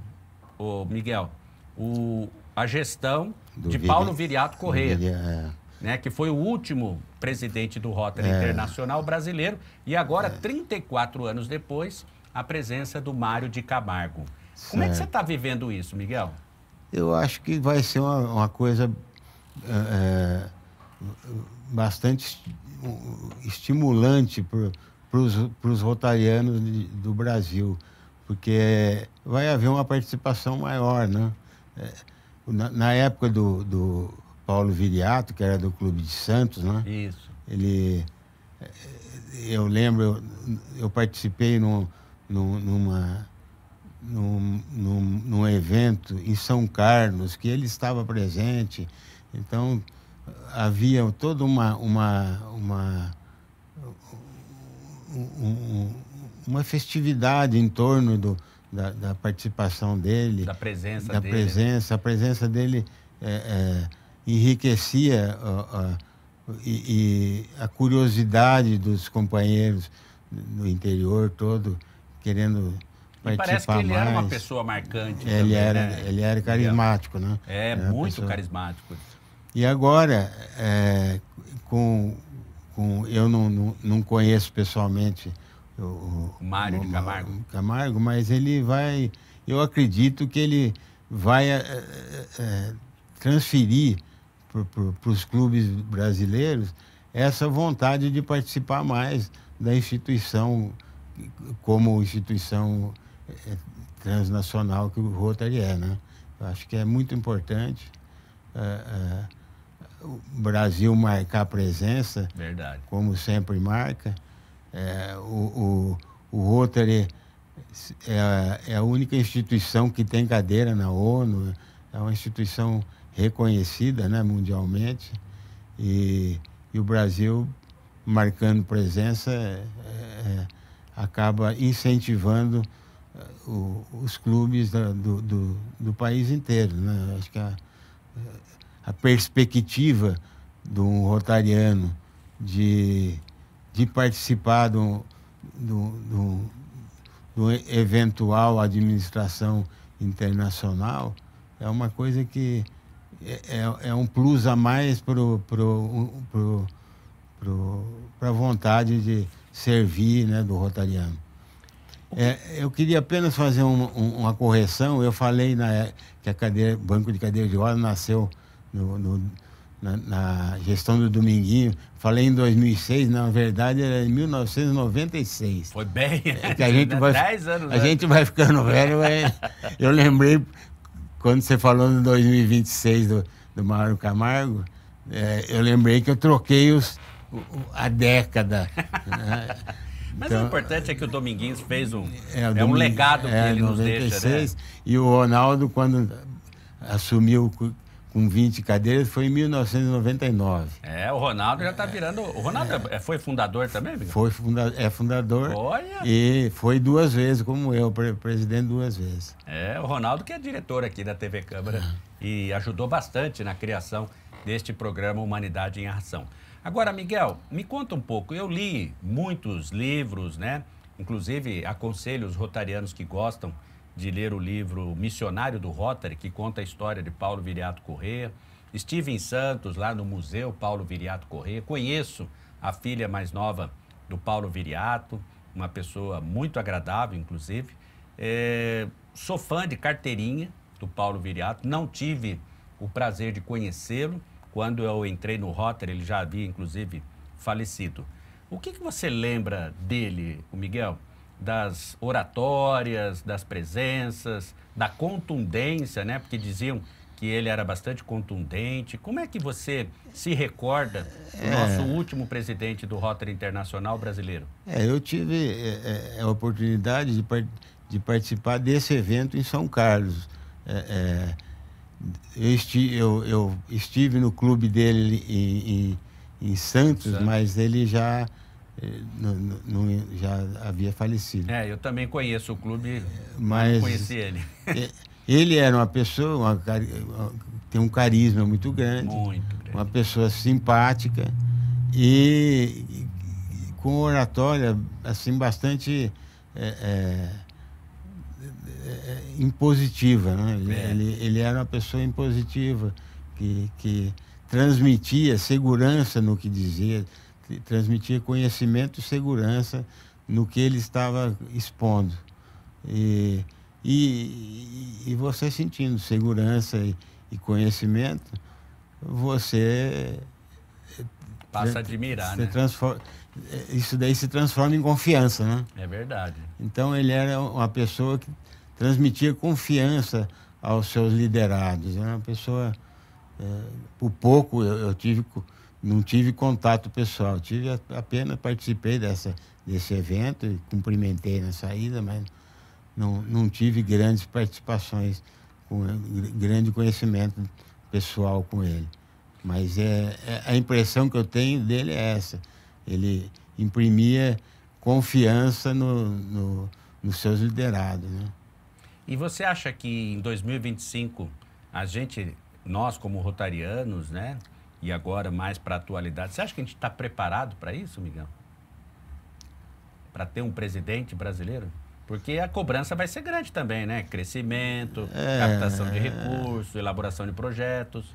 ô Miguel, o, a gestão do de Paulo Viriato Correia, é. né, que foi o último presidente do Rotary é. Internacional brasileiro, e agora, é. 34 anos depois, a presença do Mário de Camargo. Certo. Como é que você está vivendo isso, Miguel? Eu acho que vai ser uma, uma coisa é, é bastante estimulante para os rotarianos do Brasil porque vai haver uma participação maior. Né? É, na, na época do, do Paulo Viriato, que era do Clube de Santos, né? Isso. ele é, eu lembro, eu, eu participei num, numa, num, num, num, evento em São Carlos, que ele estava presente. Então, havia toda uma. uma, uma um, um, uma festividade em torno do, da, da participação dele. Da presença da dele. Né? Presença, a presença dele é, é, enriquecia a, a, e, a curiosidade dos companheiros do interior todo, querendo participar parece que ele mais. era uma pessoa marcante. Ele, também, era, né? ele era carismático, né? É, era muito pessoa... carismático. E agora, é, com, com, eu não, não, não, conheço pessoalmente o, o Mário de Camargo. Camargo, mas ele vai, eu acredito que ele vai é, é, transferir para os clubes brasileiros essa vontade de participar mais da instituição como instituição transnacional que o Rotary é, né? Eu acho que é muito importante o Brasil marcar presença, Verdade. como sempre marca, é, o, o, o Rotary é, é a única instituição que tem cadeira na ONU, é uma instituição reconhecida né, mundialmente. E, e o Brasil, marcando presença, é, é acaba incentivando é, o, os clubes da, do, do, do, país inteiro. Né? Acho que a, a perspectiva de um rotariano de de participar do, do, do, do eventual administração internacional é uma coisa que é, é, é um plus a mais para pro, pro, pro, pro, a vontade de servir né, do Rotariano. É, eu queria apenas fazer uma correção. Eu falei na, é, que a cadeira, Banco de Cadeira de Rodas nasceu no, no na, na, gestão do Dominguinho. Falei em 2006, na verdade era em 1996. Foi bem, é que a [laughs] gente vai, 10 anos. A gente vai ficando velho. mas eu lembrei quando você falou no 2026 do, do Mauro Camargo, é, eu lembrei que eu troquei os, a década. Né? [laughs] Mas então, o importante é que o Dominguinhos fez um, é, é um legado que é, ele 96, nos deixa. Né? E o Ronaldo, quando assumiu com 20 cadeiras foi em 1999. É, o Ronaldo já está é. virando. O Ronaldo é. é foi fundador também, Miguel? Foi funda, é fundador. Olha. E foi duas vezes, como eu, presidente duas vezes. É, o Ronaldo que é diretor aqui da TV Câmara é. e ajudou bastante na criação deste programa Humanidade em Ação. Agora, Miguel, me conta um pouco. Eu li muitos livros, né? Inclusive aconselho os rotarianos que gostam de ler o livro Missionário do Rotary, que conta a história de Paulo Viriato Corrêa. Estive em Santos, lá no Museu Paulo Viriato Corrêa. Conheço a filha mais nova do Paulo Viriato, uma pessoa muito agradável, inclusive. É, sou fã de carteirinha do Paulo Viriato, não tive o prazer de conhecê-lo. Quando eu entrei no Rotary, ele já havia, inclusive, falecido. O que, que você lembra dele, o Miguel? das oratórias, das presenças, da contundência, né? Porque diziam que ele era bastante contundente. Como é que você se recorda do é, nosso último presidente do Rotary Internacional brasileiro? É, eu tive é, é, é a oportunidade de, de, participar desse evento em São Carlos. É, eu, esti eu, eu, estive no clube dele em, em, em Santos, mas ele já é, é, já havia falecido. É, eu também conheço o clube, é, mas não conheci ele. ele era uma pessoa, uma, tem um carisma muito grande, muito grande, uma pessoa simpática e com oratória assim bastante é, é, é, impositiva, né? Ele, ele, ele, era uma pessoa impositiva que, que transmitia segurança no que dizia transmitia conhecimento e segurança no que ele estava expondo. E, e, e você sentindo segurança e, e conhecimento, você. Eh, Passa né, a admirar, né? Transforma, eh, isso daí se transforma em confiança, né? É verdade. Então ele era uma pessoa que transmitia confiança aos seus liderados. Era né? uma pessoa. É, eh, por pouco eu, eu tive não tive contato pessoal, tive apenas participei dessa, desse evento e cumprimentei na saída, mas não, não tive grandes participações, com, grande conhecimento pessoal com ele. Mas é, é, a impressão que eu tenho dele é essa. Ele imprimia confiança no, no, nos seus liderados. Né? E você acha que em 2025 a gente, nós como rotarianos, né, e agora mais para a atualidade. Você acha que a gente está preparado para isso, Miguel? Para ter um presidente brasileiro? Porque a cobrança vai ser grande também, né? Crescimento, é... captação de recursos, elaboração de projetos.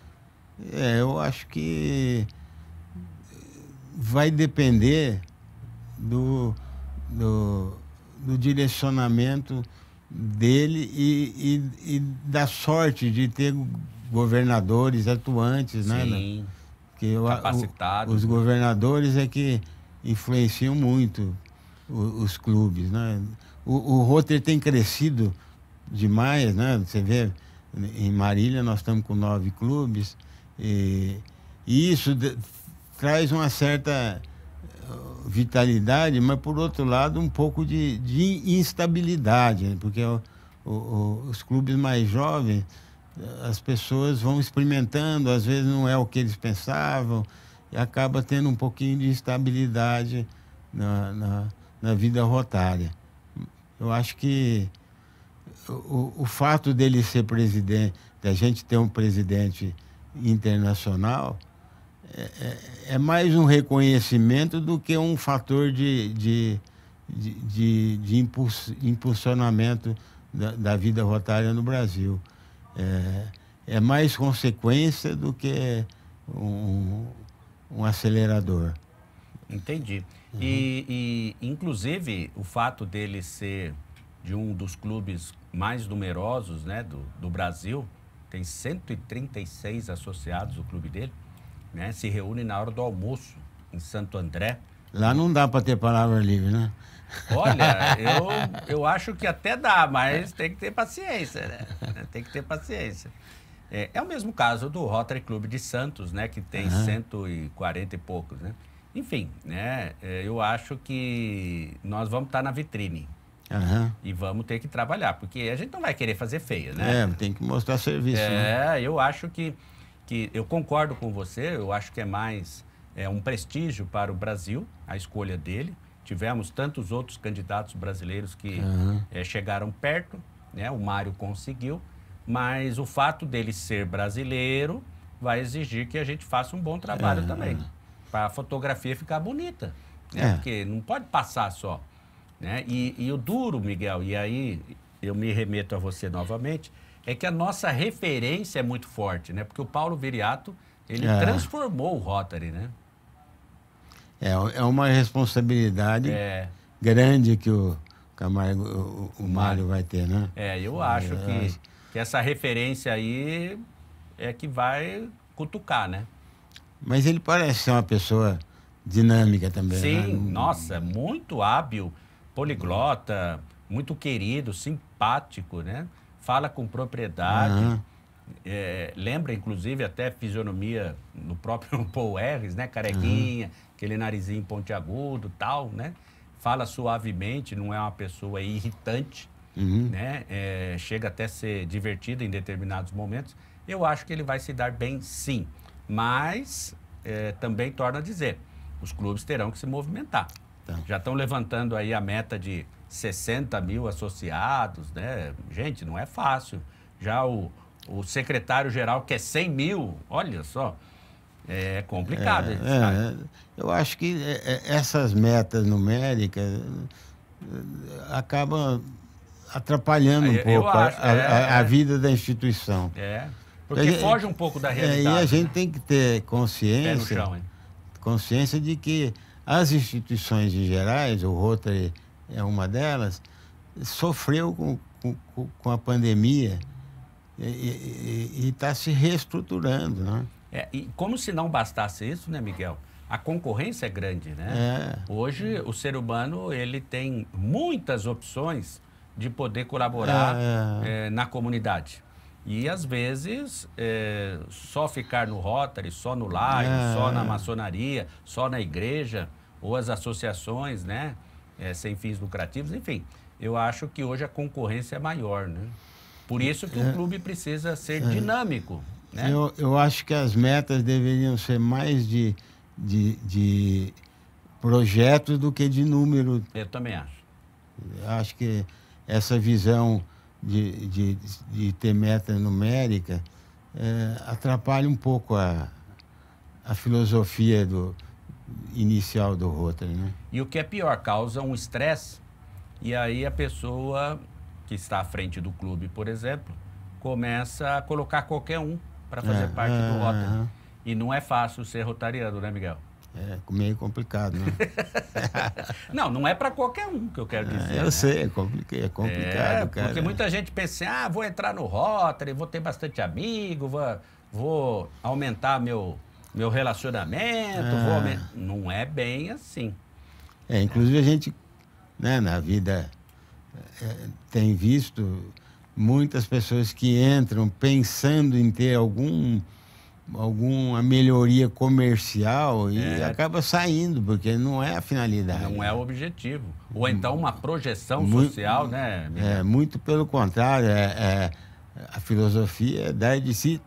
É, eu acho que vai depender do, do, do direcionamento dele e, e, e da sorte de ter governadores atuantes, né? né? Sim. capacitados. Os né? governadores é que influenciam muito os, os clubes, né? O, o Rotter tem crescido demais, né? Você vê, em Marília nós estamos com nove clubes e, e isso de, traz uma certa uh, vitalidade, mas por outro lado um pouco de, de instabilidade, né? porque o, o, os clubes mais jovens as pessoas vão experimentando, às vezes não é o que eles pensavam, e acaba tendo um pouquinho de instabilidade na, na, na vida rotária. Eu acho que o, o fato dele ser presidente, da gente ter um presidente internacional, é, é, é mais um reconhecimento do que um fator de, de, de, de, de impulsionamento da, da vida rotária no Brasil é, é mais consequência do que um, um acelerador. Entendi. Uhum. E, e, inclusive, o fato dele ser de um dos clubes mais numerosos né, do, do Brasil, tem 136 associados o clube dele, né, se reúne na hora do almoço em Santo André Lá não dá para ter palavra livre, né? Olha, [laughs] eu, eu acho que até dá, mas tem que ter paciência, né? Tem que ter paciência. É, é o mesmo caso do Rotary Clube de Santos, né? Que tem uhum. 140 e poucos, né? Enfim, né? É, eu acho que nós vamos estar tá na vitrine. Uhum. E vamos ter que trabalhar, porque a gente não vai querer fazer feio, né? É, tem que mostrar serviço. Né? É, né? eu acho que, que. Eu concordo com você, eu acho que é mais é, um prestígio para o Brasil, a escolha dele. Tivemos tantos outros candidatos brasileiros que uhum. é, chegaram perto, né? o Mário conseguiu, mas o fato dele ser brasileiro vai exigir que a gente faça um bom trabalho é. também, para a fotografia ficar bonita, né? É. porque não pode passar só. Né? E, e o duro, Miguel, e aí eu me remeto a você novamente, é que a nossa referência é muito forte, né? porque o Paulo Viriato ele é. transformou o Rotary, né? É, é uma responsabilidade é. grande que o Camargo, o, o, Mário vai ter, né? É, eu acho que, é. que essa referência aí é que vai cutucar, né? Mas ele parece ser uma pessoa dinâmica também. Né? Sim, né? nossa, muito hábil, poliglota, muito querido, simpático, né? Fala com propriedade. Uhum. É, lembra, inclusive, até fisionomia no próprio [laughs] Paul Harris, né? Carequinha, uhum. aquele narizinho pontiagudo tal, né? Fala suavemente, não é uma pessoa irritante, uhum. né? É, chega até a ser divertida em determinados momentos. Eu acho que ele vai se dar bem, sim. Mas é, também torna a dizer, os clubes terão que se movimentar. Então. Já estão levantando aí a meta de 60 mil associados, né? Gente, não é fácil. Já o, o secretário-geral quer 100 mil, olha só. É complicado. É, é, eu acho que é, é, essas metas numéricas eh, acabam atrapalhando um eu pouco acho, a, é, a, a, vida da instituição. É, porque foge um pouco da realidade. e a né? gente tem que ter consciência, chão, consciência de que as instituições de Gerais, o Rotary é uma delas, sofreu com, com, com a pandemia e está se reestruturando. Né? É, e como se não bastasse isso, né, Miguel? A concorrência é grande, né? É. Hoje o ser humano ele tem muitas opções de poder colaborar é. é. é na comunidade. E às vezes é, só ficar no Rotary, só no laio, só na maçonaria, só na igreja ou as associações, né? sem fins lucrativos, enfim. Eu acho que hoje a concorrência é maior, né? Por isso que o é. clube precisa ser é. dinâmico. Né? Eu, eu acho que as metas deveriam ser mais de, de, de projetos do que de número. Eu também acho. Acho que essa visão de, de, de ter meta numérica é, atrapalha um pouco a, a filosofia do, inicial do Rotary. Né? E o que é pior, causa um estresse e aí a pessoa que está à frente do clube, por exemplo, começa a colocar qualquer um para fazer é, parte é, do ah. Rotary. É. E não é fácil ser rotariano, né, Miguel? É, é meio complicado, né? [laughs] não, não é para qualquer um que eu quero é, dizer. eu né? sei, é, complica é complicado, é, cara. Porque muita gente pensa assim, ah, vou entrar no Rotary, vou ter bastante amigo, vou, vou aumentar meu, meu relacionamento, vou Não é bem assim. É, inclusive a gente, né, na vida é, tem visto muitas pessoas que entram pensando em ter algum alguma melhoria comercial e é. acaba saindo, porque não é a finalidade. Não é o objetivo. Ou hum. então uma projeção muito, social, né? É, muito pelo contrário. É, é, a filosofia é de si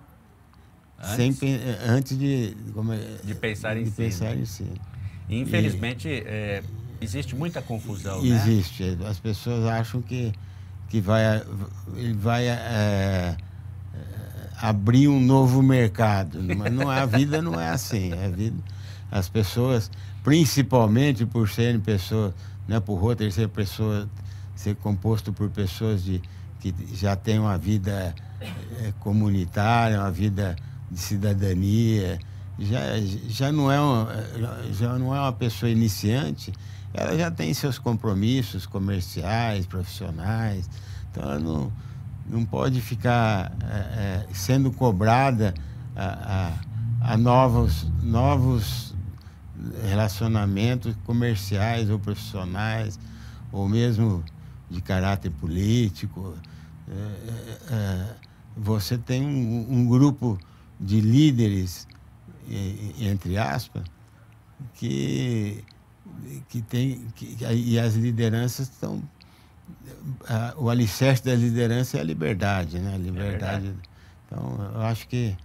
antes, sempre, antes de, como é, de pensar, em, de si, pensar né? em si. Infelizmente, e, é, Existe muita confusão, né? Existe. Né? As pessoas acham que, que vai, vai é, abrir um novo mercado. Mas não, a vida não é assim. A vida, as pessoas, principalmente por serem pessoas, né, por Rotter ser pessoa, ser composto por pessoas de, que já têm uma vida é, comunitária, uma vida de cidadania, já, já, não é uma, já não é uma pessoa iniciante ela já tem seus compromissos comerciais, profissionais, então ela não, não pode ficar é, sendo cobrada a, a, a, novos, novos relacionamentos comerciais ou profissionais, ou mesmo de caráter político. É, é, você tem um, um, grupo de líderes, entre aspas, que que tem que, e as lideranças estão o alicerce da liderança é a liberdade, né? A é liberdade. É então, eu acho que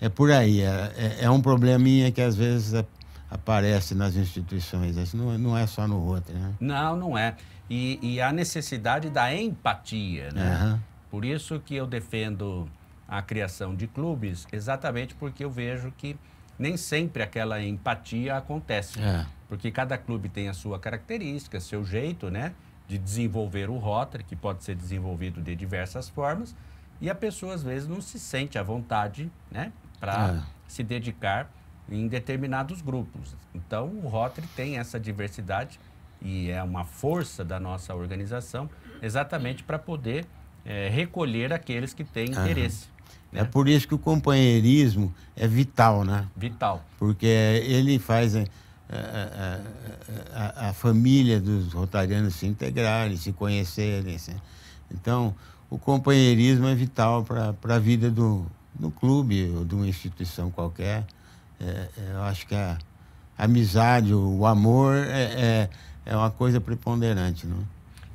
é por aí. É, é, é um probleminha que às vezes a, aparece nas instituições. não, não é só no outro, né? Não, não é. E, e a necessidade da empatia, né? Uhum. Por isso que eu defendo a criação de clubes, exatamente porque eu vejo que nem sempre aquela empatia acontece. É. Porque cada clube tem a sua característica, seu jeito, né? De desenvolver o Rotary, que pode ser desenvolvido de diversas formas. E a pessoa, às vezes, não se sente à vontade, né? Para é. se dedicar em determinados grupos. Então, o Rotary tem essa diversidade e é uma força da nossa organização exatamente para poder é, recolher aqueles que têm interesse. É por isso que o companheirismo é vital, né? Vital. Porque ele faz a, é, a, é, é, a, a família dos rotarianos se integrarem, se conhecerem. Assim. Então, o companheirismo é vital para a vida do, do clube ou de uma instituição qualquer. É, eu acho que a amizade, o amor é, é, é uma coisa preponderante, não? Né?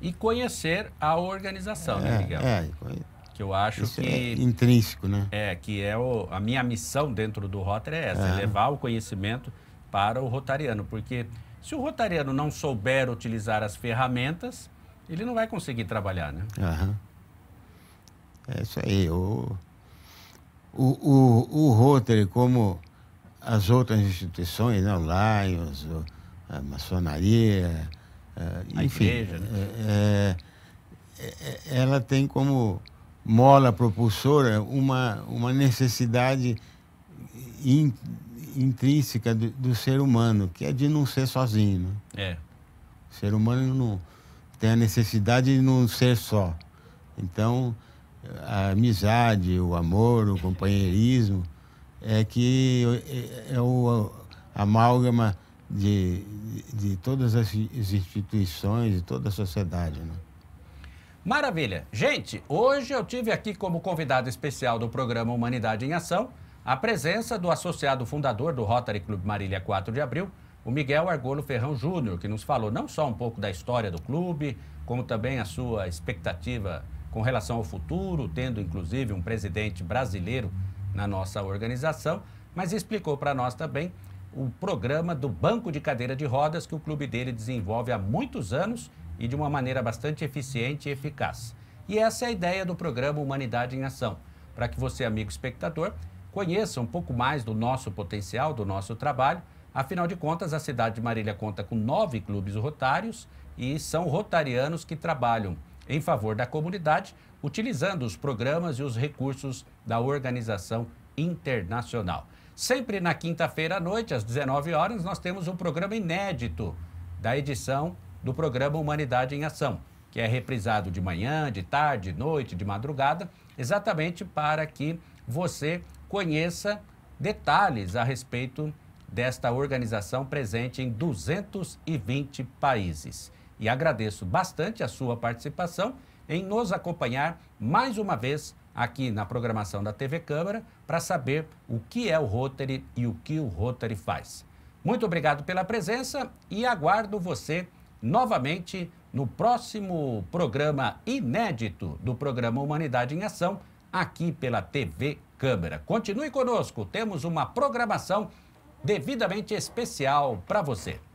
E conhecer a organização, né, Miguel? É, conhecer. Que eu acho Isso é que. É intrínseco, né? É, que é o, a minha missão dentro do Rotary é essa, é. levar o conhecimento para o Rotariano. Porque se o Rotariano não souber utilizar as ferramentas, ele não vai conseguir trabalhar, né? É isso aí. O, o, o, o Rotary, como as outras instituições, né? o Lions, a maçonaria, é, a enfim, igreja, né? é, é, é ela tem como mola propulsora uma, uma necessidade in, intrínseca do, do, ser humano, que é de não ser sozinho. Né? É. O ser humano não, tem a necessidade de não ser só. Então, a amizade, o amor, o companheirismo é que é, é o amálgama de, de todas as instituições, de toda a sociedade. Né? Maravilha. Gente, hoje eu tive aqui como convidado especial do programa Humanidade em Ação a presença do associado fundador do Rotary Club Marília 4 de Abril, o Miguel Argolo Ferrão Júnior, que nos falou não só um pouco da história do clube, como também a sua expectativa com relação ao futuro, tendo inclusive um presidente brasileiro na nossa organização, mas explicou para nós também o programa do banco de cadeira de rodas que o clube dele desenvolve há muitos anos e de uma maneira bastante eficiente e eficaz. E essa é a ideia do programa Humanidade em Ação, para que você, amigo espectador, conheça um pouco mais do nosso potencial, do nosso trabalho. Afinal de contas, a cidade de Marília conta com nove clubes rotários e são rotarianos que trabalham em favor da comunidade, utilizando os programas e os recursos da organização internacional. Sempre na quinta-feira à noite, às 19 horas, nós temos um programa inédito da edição do programa Humanidade em Ação, que é reprisado de manhã, de tarde, de noite, de madrugada, exatamente para que você conheça detalhes a respeito desta organização presente em 220 países. E agradeço bastante a sua participação em nos acompanhar mais uma vez aqui na programação da TV Câmara para saber o que é o Rotary e o que o Rotary faz. Muito obrigado pela presença e aguardo você novamente no próximo programa inédito do programa Humanidade em Ação, aqui pela TV Câmara. Continue conosco, temos uma programação devidamente especial para você.